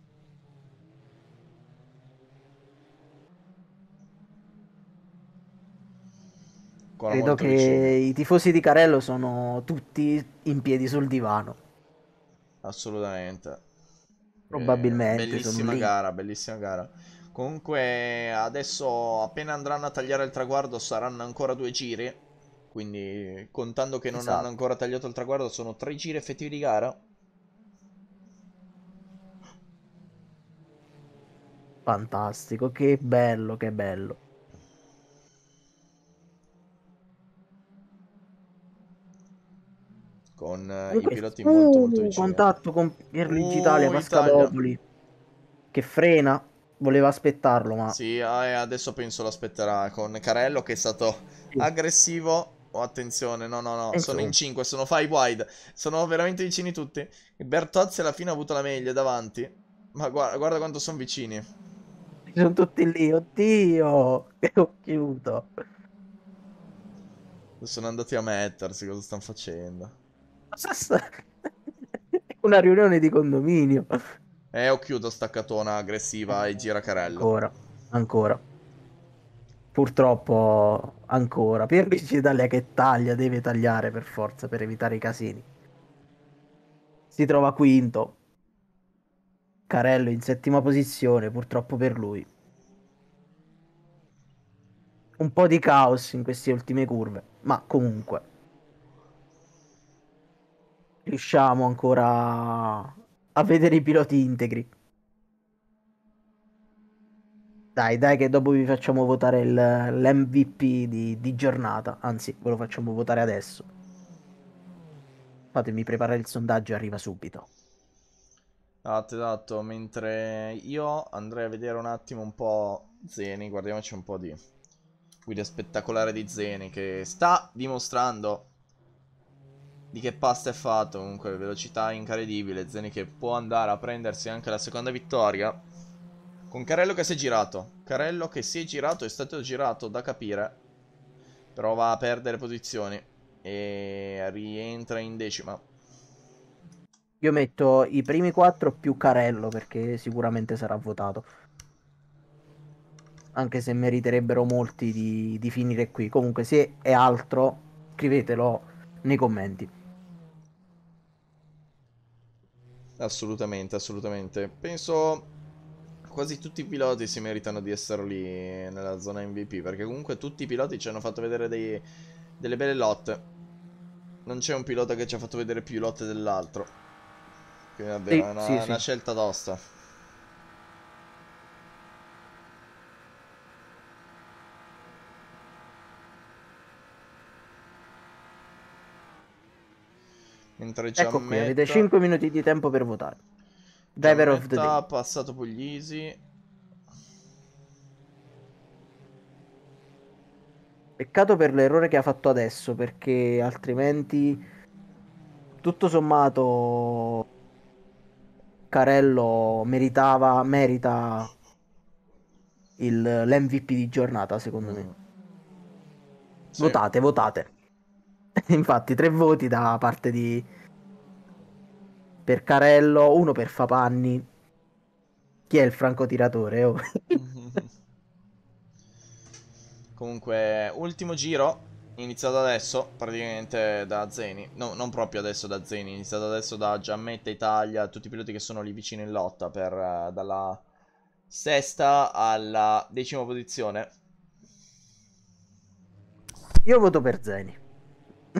ancora Credo che vicino. i tifosi di Carello sono tutti in piedi sul divano. Assolutamente. Probabilmente. Eh, bellissima gara, bellissima gara. Comunque adesso appena andranno a tagliare il traguardo saranno ancora due giri. Quindi contando che non esatto. hanno ancora tagliato il traguardo sono tre giri effettivi di gara. Fantastico, che bello, che bello. con eh, i piloti uh, molto molto vicini. contatto con Pierluigi uh, Italia Mascalopoli che frena, voleva aspettarlo ma... Sì, ah, eh, adesso penso lo aspetterà con Carello che è stato sì. aggressivo. Oh, attenzione, no, no, no, e sono sì. in 5, sono 5 wide, sono veramente vicini tutti. Bertozzi alla fine ha avuto la meglio davanti, ma guarda, guarda quanto sono vicini. Sono tutti lì, oddio, ho chiuso. Sono andati a mettersi, cosa stanno facendo? Una riunione di condominio. Eh, ho chiuso staccatona aggressiva e giracarello. Ancora, ancora. Purtroppo, ancora. PNG Italia che taglia, deve tagliare per forza per evitare i casini. Si trova quinto. Carello in settima posizione, purtroppo per lui. Un po' di caos in queste ultime curve, ma comunque riusciamo ancora a vedere i piloti integri. Dai, dai, che dopo vi facciamo votare il, l'MVP di, di, giornata. Anzi, ve lo facciamo votare adesso. Fatemi preparare il sondaggio, arriva subito. Esatto, esatto. Mentre io andrei a vedere un attimo un po' Zeni, guardiamoci un po' di guida spettacolare di Zeni che sta dimostrando di che pasta è fatto, comunque velocità incredibile, Zeni che può andare a prendersi anche la seconda vittoria. Con Carello che si è girato, Carello che si è girato, è stato girato da capire, però va a perdere posizioni e rientra in decima. Io metto i primi quattro più Carello perché sicuramente sarà votato. Anche se meriterebbero molti di, di finire qui. Comunque se è altro scrivetelo nei commenti. Assolutamente, assolutamente. Penso quasi tutti i piloti si meritano di essere lì nella zona MVP, perché comunque tutti i piloti ci hanno fatto vedere dei, delle belle lotte. Non c'è un pilota che ci ha fatto vedere più lotte dell'altro. Quindi davvero sì, è una, sì, una sì. scelta tosta. Mentre già ecco qui, meta... avete 5 minuti di tempo per votare. Driver of the Day. passato Puglisi. Peccato per l'errore che ha fatto adesso, perché altrimenti tutto sommato Carello meritava, merita l'MVP di giornata, secondo me. Mm. Sì. Votate, votate. Infatti, tre voti da parte di. Per Carello, uno per Fapanni. Chi è il francotiratore? Oh. Comunque, ultimo giro. Iniziato adesso, praticamente da Zeni. No, non proprio adesso da Zeni. Iniziato adesso da Giammetta Italia. Tutti i piloti che sono lì vicino in lotta. Per, uh, dalla sesta alla decima posizione. Io voto per Zeni.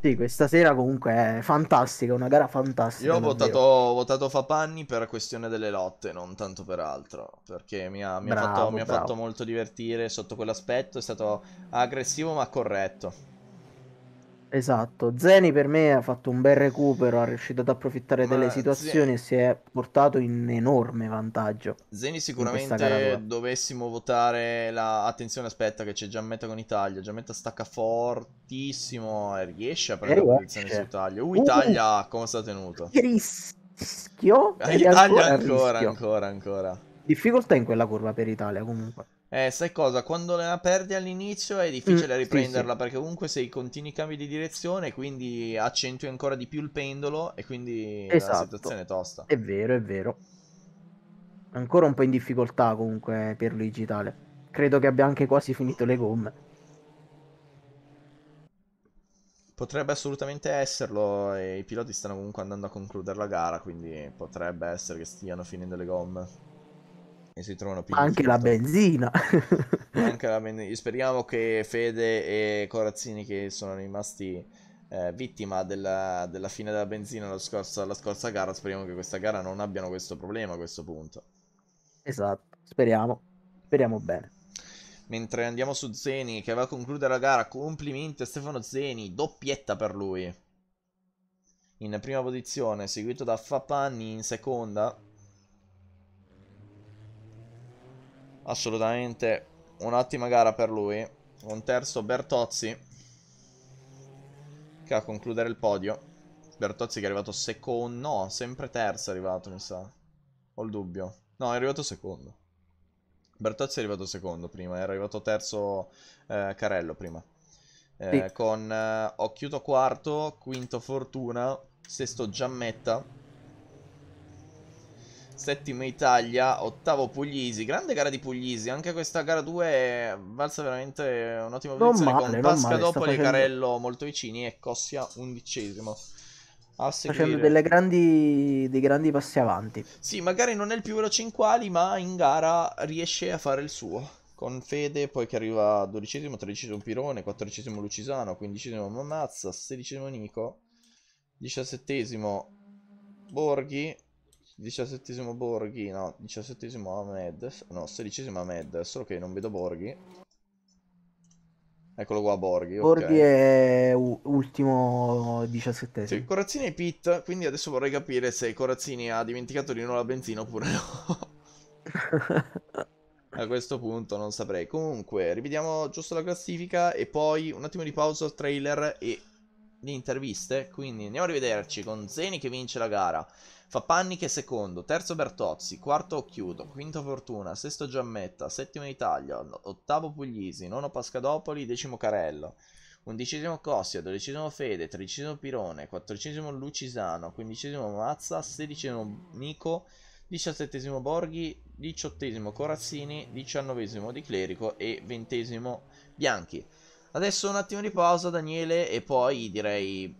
Sì, questa sera comunque è fantastica, una gara fantastica. Io ho votato, votato Fapanni per questione delle lotte, non tanto per altro, perché mi ha, mi bravo, ha, fatto, mi ha fatto molto divertire sotto quell'aspetto, è stato aggressivo ma corretto. Esatto, Zeni per me ha fatto un bel recupero, ha riuscito ad approfittare Ma delle situazioni Zeni... e si è portato in enorme vantaggio. Zeni sicuramente dovessimo votare la... Attenzione, aspetta che c'è Giammetta con Italia, Giammetta stacca fortissimo e riesce a prendere posizione su Italia. Uh, Italia uh, come sta tenuto? Rischio? Italia ancora, ancora, ancora, ancora. Difficoltà in quella curva per Italia comunque. Eh, sai cosa? Quando la perdi all'inizio è mm, difficile mm, riprenderla sì, perché comunque sei continui cambi di direzione, quindi accentui ancora di più il pendolo e quindi esatto. la situazione è tosta. È vero, è vero. Ancora un po' in difficoltà comunque eh, per Luigi Tale. Credo che abbia anche quasi finito le gomme. Potrebbe assolutamente esserlo e i piloti stanno comunque andando a concludere la gara, quindi potrebbe essere che stiano finendo le gomme e si trovano più anche la benzina anche la benzina speriamo che Fede e Corazzini che sono rimasti eh, vittima della, della, fine della benzina la scorsa, la scorsa gara speriamo che questa gara non abbiano questo problema a questo punto esatto speriamo speriamo bene mentre andiamo su Zeni che va a concludere la gara complimenti a Stefano Zeni doppietta per lui in prima posizione seguito da Fapanni in seconda Assolutamente un'ottima gara per lui. Un terzo Bertozzi che a concludere il podio. Bertozzi che è arrivato secondo, no, sempre terzo è arrivato mi sa. Ho il dubbio. No, è arrivato secondo. Bertozzi è arrivato secondo prima, Era arrivato terzo eh, Carello prima. Eh, sì. Con eh, Occhiuto quarto, quinto Fortuna, sesto Giammetta Settimo Italia, ottavo Puglisi. Grande gara di Puglisi, anche questa gara 2 è valsa veramente un'ottima posizione non male, con Pascadopoli, facendo... Carello molto vicini e Cossia undicesimo. A seguire. Facendo grandi... dei grandi passi avanti. Sì, magari non è il più veloce in quali, ma in gara riesce a fare il suo. Con Fede, poi che arriva dodicesimo, tredicesimo Pirone, quattordicesimo Lucisano, quindicesimo Mamazza, sedicesimo Nico, diciassettesimo Borghi, diciassettesimo Borghi, no, diciassettesimo Ahmed, no, sedicesimo Ahmed, solo che non vedo Borghi. Eccolo qua Borghi. Borghi okay. è u- ultimo diciassettesimo. Sì, Corazzini e Pit, quindi adesso vorrei capire se Corazzini ha dimenticato di non la benzina oppure no. A questo punto non saprei. Comunque, rivediamo giusto la classifica e poi un attimo di pausa trailer e di interviste. Quindi andiamo a rivederci con Zeni che vince la gara. Fa Panni Panniche secondo, terzo Bertozzi, quarto Occhiuto, quinto Fortuna, sesto Giammetta, settimo Italia, ottavo Puglisi, nono Pascadopoli, decimo Carello. Undicesimo Cossia, dodicesimo Fede, tredicesimo Pirone, quattordicesimo Lucisano, quindicesimo Mazza, sedicesimo Nico, diciassettesimo Borghi, diciottesimo Corazzini, diciannovesimo Di Clerico e ventesimo Bianchi. Adesso un attimo di pausa, Daniele, e poi direi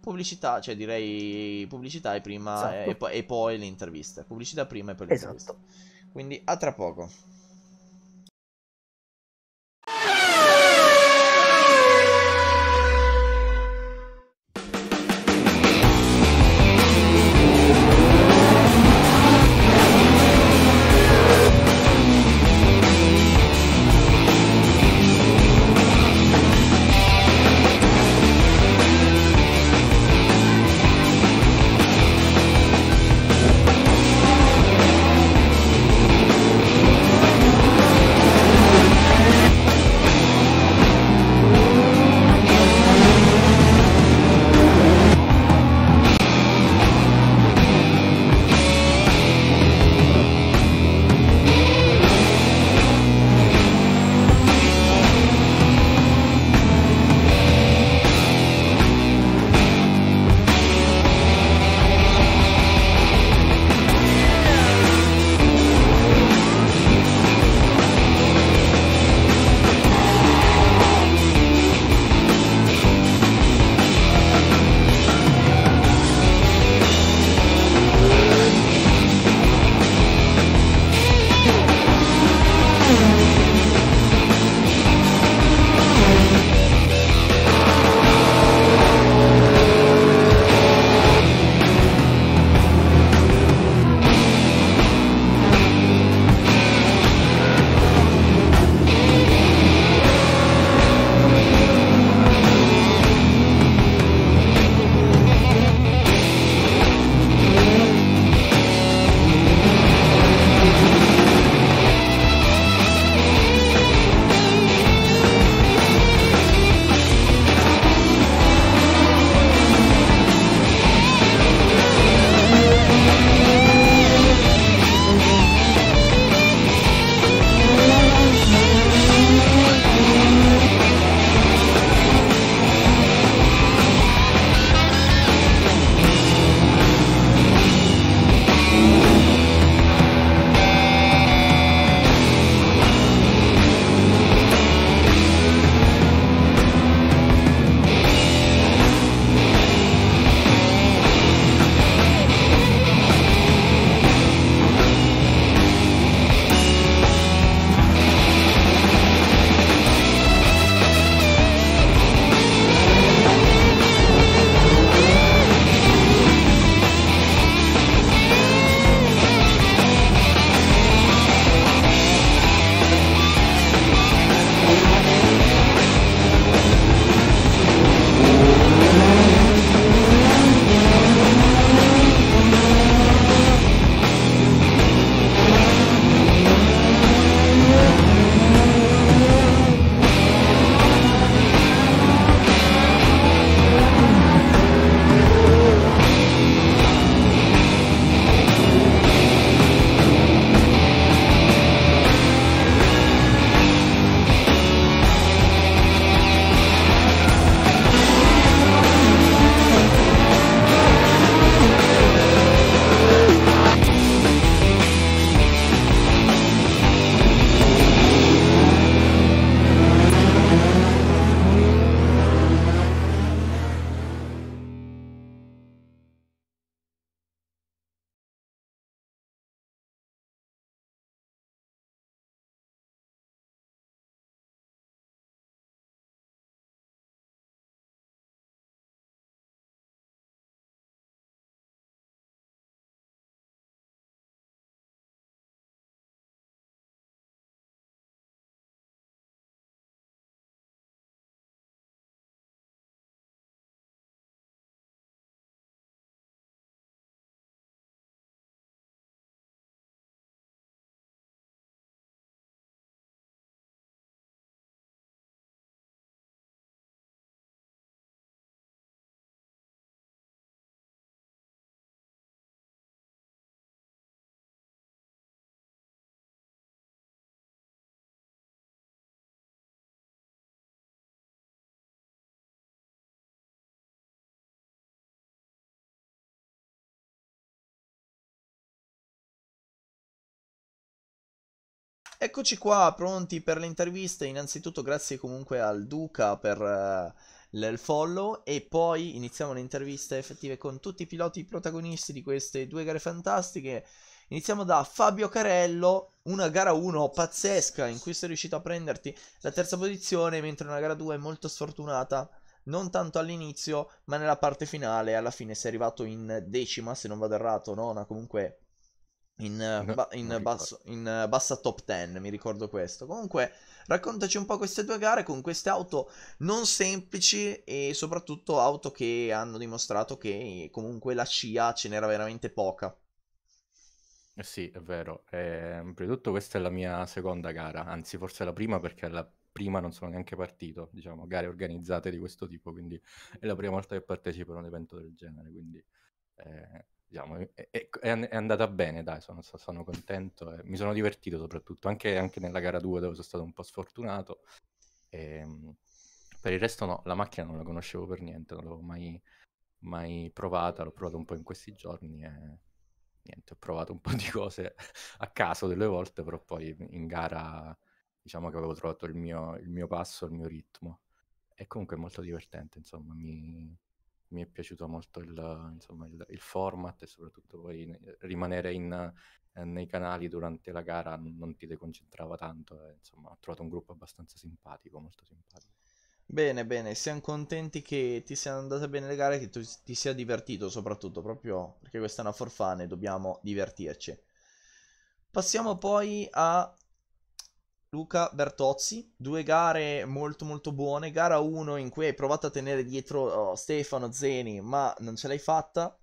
pubblicità, cioè direi pubblicità e prima esatto. e, e, poi le interviste. Pubblicità prima e poi le esatto. interviste. Quindi a tra poco. Eccoci qua, pronti per le interviste. Innanzitutto grazie comunque al Duca per uh, il follow e poi iniziamo le interviste effettive con tutti i piloti protagonisti di queste due gare fantastiche. Iniziamo da Fabio Carello, una gara 1 pazzesca in cui sei riuscito a prenderti la terza posizione, mentre una gara 2 molto sfortunata, non tanto all'inizio, ma nella parte finale. Alla fine sei arrivato in decima, se non vado errato, nona comunque in, ba- in, basso, in, eh, bassa top 10, mi ricordo questo. Comunque, raccontaci un po' queste due gare con queste auto non semplici e soprattutto auto che hanno dimostrato che eh, comunque la scia ce n'era veramente poca. Eh sì, è vero. Eh, prima di tutto questa è la mia seconda gara, anzi forse la prima perché la prima non sono neanche partito, diciamo, gare organizzate di questo tipo, quindi è la prima volta che partecipo a un evento del genere, quindi... Eh diciamo, è, è, andata bene, dai, sono, sono contento, mi sono divertito soprattutto, anche, anche, nella gara 2 dove sono stato un po' sfortunato. E, ehm, per il resto no, la macchina non la conoscevo per niente, non l'ho mai, mai provata, l'ho provata un po' in questi giorni e niente, ho provato un po' di cose a caso delle volte, però poi in gara diciamo che avevo trovato il mio, il mio passo, il mio ritmo. E comunque è molto divertente, insomma, mi, mi è piaciuto molto il, insomma, il, il format e soprattutto poi rimanere in, eh, nei canali durante la gara non ti deconcentrava tanto. E, eh, insomma, ho trovato un gruppo abbastanza simpatico, molto simpatico. Bene, bene, siamo contenti che ti siano andate bene le gare, che tu ti sia divertito soprattutto, proprio perché questa è una forfana e dobbiamo divertirci. Passiamo poi a Luca Bertozzi, due gare molto molto buone, gara 1 in cui hai provato a tenere dietro oh, Stefano Zeni ma non ce l'hai fatta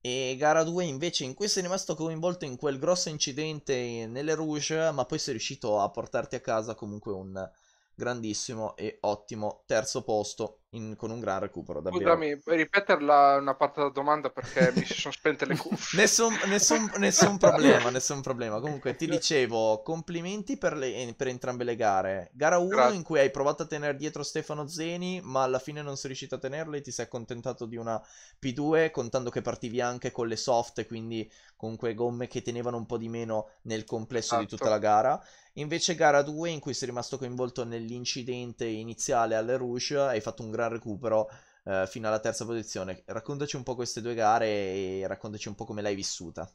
e gara 2 invece in cui sei rimasto coinvolto in quel grosso incidente nelle Rouge ma poi sei riuscito a portarti a casa comunque un grandissimo e ottimo terzo posto in, con un gran recupero. Davvero. Scusami, puoi ripeterla una parte della domanda perché mi si sono spente le cuffie. nessun, nessun, nessun problema, nessun problema. Comunque ti dicevo, complimenti per, le, eh, per entrambe le gare. Gara 1 in cui hai provato a tenere dietro Stefano Zeni, ma alla fine non sei riuscito a tenerlo e ti sei accontentato di una P2, contando che partivi anche con le soft, quindi comunque gomme che tenevano un po' di meno nel complesso esatto. di tutta esatto. la gara. Invece gara 2 in cui sei rimasto coinvolto nell'incidente iniziale alle Rouge hai fatto un gran recupero eh, fino alla terza posizione. Raccontaci un po' queste due gare e raccontaci un po' come l'hai vissuta.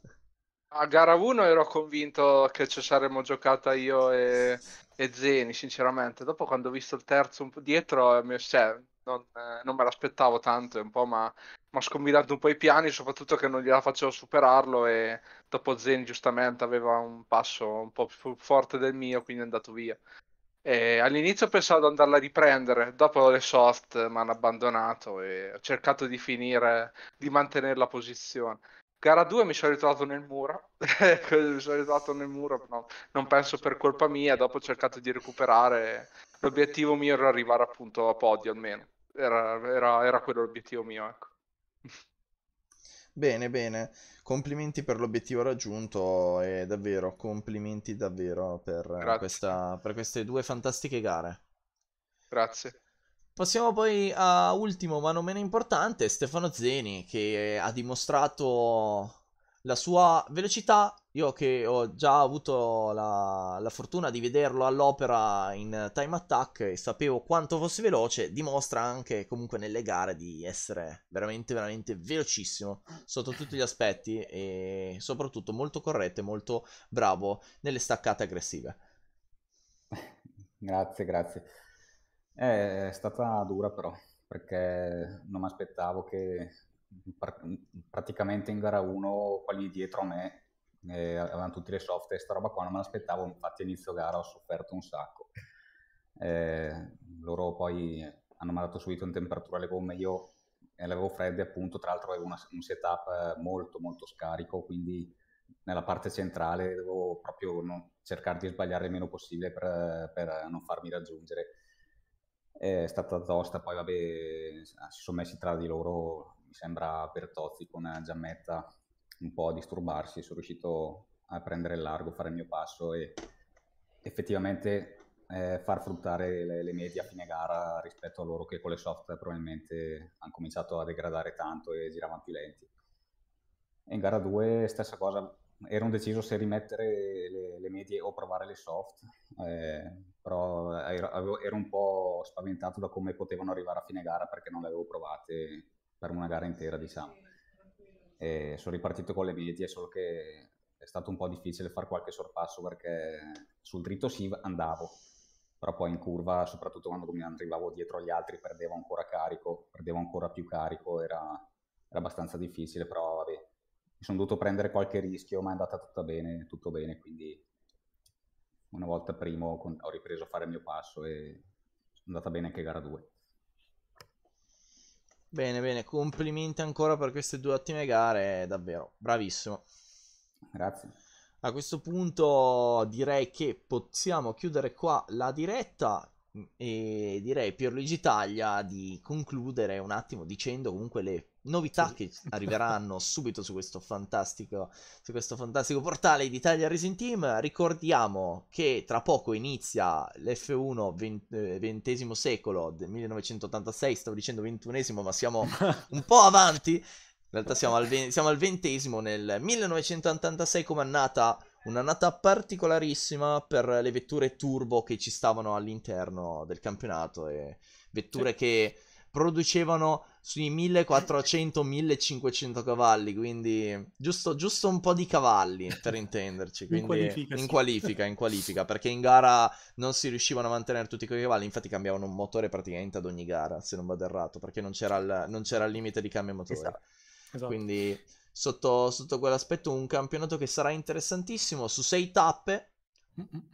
A gara 1 ero convinto che ci saremmo giocata io e, e Zeni, sinceramente. Dopo quando ho visto il terzo un po' dietro, eh, cioè, non, eh, non, me l'aspettavo tanto un po', ma mi ha scombinato un po' i piani, soprattutto che non gliela facevo superarlo e dopo Zen giustamente aveva un passo un po' più forte del mio, quindi è andato via. E all'inizio pensavo di andarla a riprendere, dopo le soft mi hanno abbandonato e ho cercato di finire, di mantenere la posizione. Gara 2 mi sono ritrovato nel muro, mi sono ritrovato nel muro, no, non penso per colpa mia, dopo ho cercato di recuperare. L'obiettivo mio era arrivare appunto a podio almeno, era, era, era quello l'obiettivo mio. Ecco. Bene, bene. Complimenti per l'obiettivo raggiunto e davvero, complimenti davvero per, questa, per queste due fantastiche gare. Grazie. Passiamo poi a ultimo, ma non meno importante, Stefano Zeni, che ha dimostrato la sua velocità, io che ho già avuto la, la fortuna di vederlo all'opera in time attack e sapevo quanto fosse veloce, dimostra anche comunque nelle gare di essere veramente veramente velocissimo sotto tutti gli aspetti e soprattutto molto corretto e molto bravo nelle staccate aggressive. Grazie, grazie. Eh, è stata dura però, perché non mi aspettavo che Mhmm, mhmm, praticamente in gara 1 quelli dietro a me eh, avevano tutti le soft e sta roba qua non me l'aspettavo, infatti inizio gara ho sofferto un sacco. Eh, loro poi hanno mandato subito in temperatura le gomme, io eh, le avevo fredde appunto, tra l'altro avevo una, un setup eh, molto molto scarico, quindi nella parte centrale dovevo proprio no, cercare di sbagliare il meno possibile per, per non farmi raggiungere. Eh, è stata tosta, poi vabbè, si sono messi tra di loro, mi sembra Bertozzi con Giammetta un po' a disturbarsi, sono riuscito a prendere il largo, fare il mio passo e effettivamente eh, far fruttare le, le medie a fine gara rispetto a loro che con le soft probabilmente hanno cominciato a degradare tanto e giravano più lenti. E in gara 2 stessa cosa, ero deciso se rimettere le, le, medie o provare le soft, eh, però ero, ero, un po' spaventato da come potevano arrivare a fine gara perché non le avevo provate per una gara intera, diciamo. E sono ripartito con le medie, solo che è stato un po' difficile fare qualche sorpasso perché sul dritto sì andavo, però poi in curva, soprattutto quando mi arrivavo dietro agli altri, perdevo ancora carico, perdevo ancora più carico, era, era abbastanza difficile, però vabbè, mi sono dovuto prendere qualche rischio, ma è andata tutta bene, tutto bene, quindi una volta primo ho ripreso a fare il mio passo e è andata bene anche gara 2. Bene, bene, complimenti ancora per queste due ottime gare, davvero, bravissimo. Grazie. A questo punto direi che possiamo chiudere qua la diretta mm, e direi Pierluigi Taglia di concludere un attimo dicendo comunque le novità che arriveranno subito su questo fantastico, su questo fantastico portale di Italia Racing Team. Ricordiamo che tra poco inizia l'F1 XX eh, secolo del 1986, stavo dicendo ventunesimo, ma siamo un po' avanti. In realtà siamo al, ve- siamo al ventesimo nel 1986 come annata un'annata particolarissima per le vetture turbo che ci stavano all'interno del campionato e vetture sì. che producevano sui 1400-1500 cavalli, quindi giusto, giusto, un po' di cavalli per intenderci. in qualifica, in, qualifica, in qualifica, perché in gara non si riuscivano a mantenere tutti quei cavalli, infatti cambiavano un motore praticamente ad ogni gara, se non vado errato, perché non c'era il, non c'era il limite di cambio motore. Esatto. Esatto. Quindi sotto, sotto quell'aspetto un campionato che sarà interessantissimo su sei tappe. Mm-mm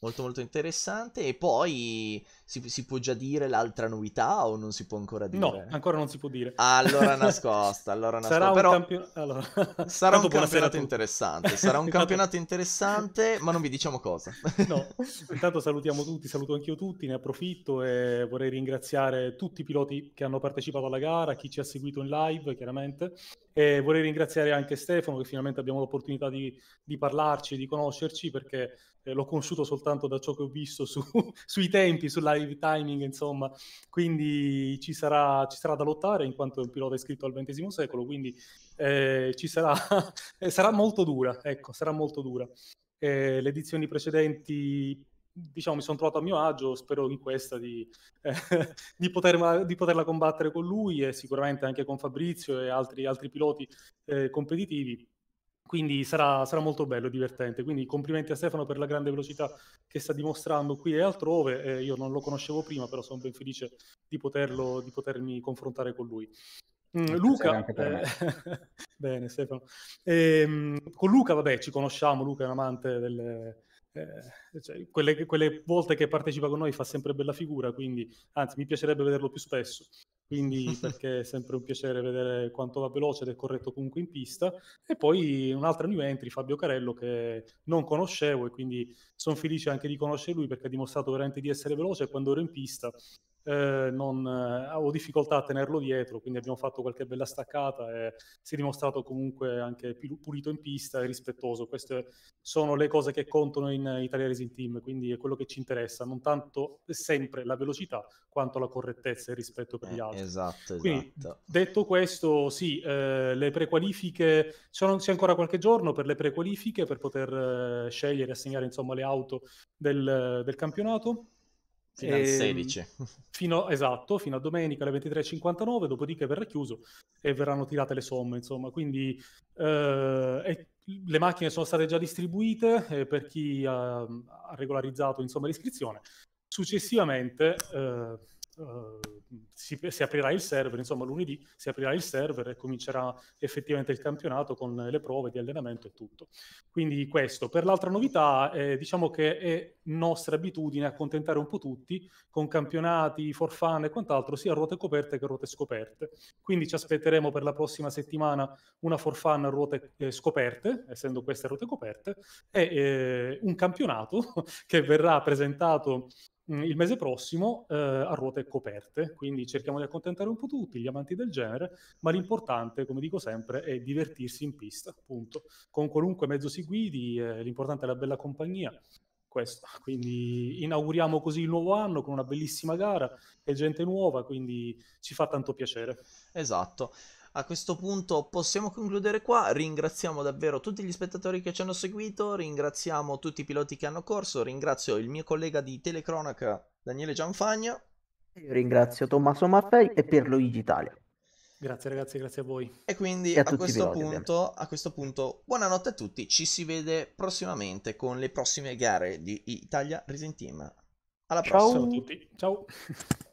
molto molto interessante e poi si, si, può già dire l'altra novità o non si può ancora dire? No, ancora non si può dire. Allora nascosta, allora nascosta. Sarà Però un, campion- allora. sarà un campionato interessante, sarà un campionato interessante ma non vi diciamo cosa. no, intanto salutiamo tutti, saluto anch'io tutti, ne approfitto e vorrei ringraziare tutti i piloti che hanno partecipato alla gara, chi ci ha seguito in live chiaramente e vorrei ringraziare anche Stefano che finalmente abbiamo l'opportunità di, di parlarci, di conoscerci perché eh, l'ho conosciuto soltanto da ciò che ho visto su, sui tempi, sul live timing insomma, quindi ci sarà, ci sarà, da lottare in quanto è un pilota iscritto al XX secolo, quindi eh, sarà, sarà molto dura, ecco, sarà molto dura. Eh, le edizioni precedenti diciamo, mi sono trovato a mio agio, spero in questa di, eh, di, poterla, di, poterla combattere con lui e sicuramente anche con Fabrizio e altri, altri piloti eh, competitivi. Quindi sarà, sarà, molto bello e divertente. Quindi complimenti a Stefano per la grande velocità che sta dimostrando qui e altrove. Eh, io non lo conoscevo prima, però sono ben felice di, poterlo, di potermi confrontare con lui. Mm, Luca, eh, bene Stefano. E, ehm, con Luca, vabbè, ci conosciamo. Luca è un amante delle, eh, cioè, quelle, quelle, volte che partecipa con noi fa sempre bella figura, quindi anzi mi piacerebbe vederlo più spesso, quindi perché è sempre un piacere vedere quanto va veloce ed è corretto comunque in pista. E poi un'altra new entry, Fabio Carello, che non conoscevo e quindi sono felice anche di conoscere lui perché ha dimostrato veramente di essere veloce quando ero in pista eh, non, eh, avevo difficoltà a tenerlo dietro, quindi abbiamo fatto qualche bella staccata e si è dimostrato comunque anche più pulito in pista e rispettoso. Queste sono le cose che contano in Italia Racing Team, quindi è quello che ci interessa, non tanto sempre la velocità quanto la correttezza e il rispetto per gli eh, altri. Eh, esatto, esatto. detto questo, sì, eh, le prequalifiche, c'è ancora qualche giorno per le prequalifiche per poter eh, scegliere e assegnare insomma, le auto del, del campionato Fino al 16. Ehm, fino, esatto, fino a domenica alle 23.59, dopodiché verrà chiuso e verranno tirate le somme, insomma. Quindi eh, le macchine sono state già distribuite eh, per chi ha, ha regolarizzato insomma, l'iscrizione. Successivamente... Eh, eh, si, si, aprirà il server, insomma lunedì si aprirà il server e comincerà effettivamente il campionato con le prove di allenamento e tutto. Quindi questo. Per l'altra novità, eh, diciamo che è nostra abitudine accontentare un po' tutti con campionati, for fun e quant'altro, sia ruote coperte che ruote scoperte. Quindi ci aspetteremo per la prossima settimana una for fun ruote eh, scoperte, essendo queste ruote coperte, e eh, un campionato che verrà presentato Mhmm, il mese prossimo eh, a ruote coperte, quindi cerchiamo di accontentare un po' tutti gli amanti del genere, ma l'importante, come dico sempre, è divertirsi in pista, appunto. Con qualunque mezzo si guidi, eh, l'importante è la bella compagnia. Questo. Quindi inauguriamo così il nuovo anno con una bellissima gara, è gente nuova, quindi ci fa tanto piacere. Esatto a questo punto possiamo concludere qua, ringraziamo davvero tutti gli spettatori che ci hanno seguito, ringraziamo tutti i piloti che hanno corso, ringrazio il mio collega di telecronaca Daniele Gianfagna. Io ringrazio Tommaso Maffei e per Pierluigi Italia. Grazie ragazzi, grazie a voi. E quindi e a, a, questo piloti, punto, a, questo punto, buonanotte a tutti, ci si vede prossimamente con le prossime gare di Italia Racing Team. Alla prossima. Ciao a tutti. Ciao.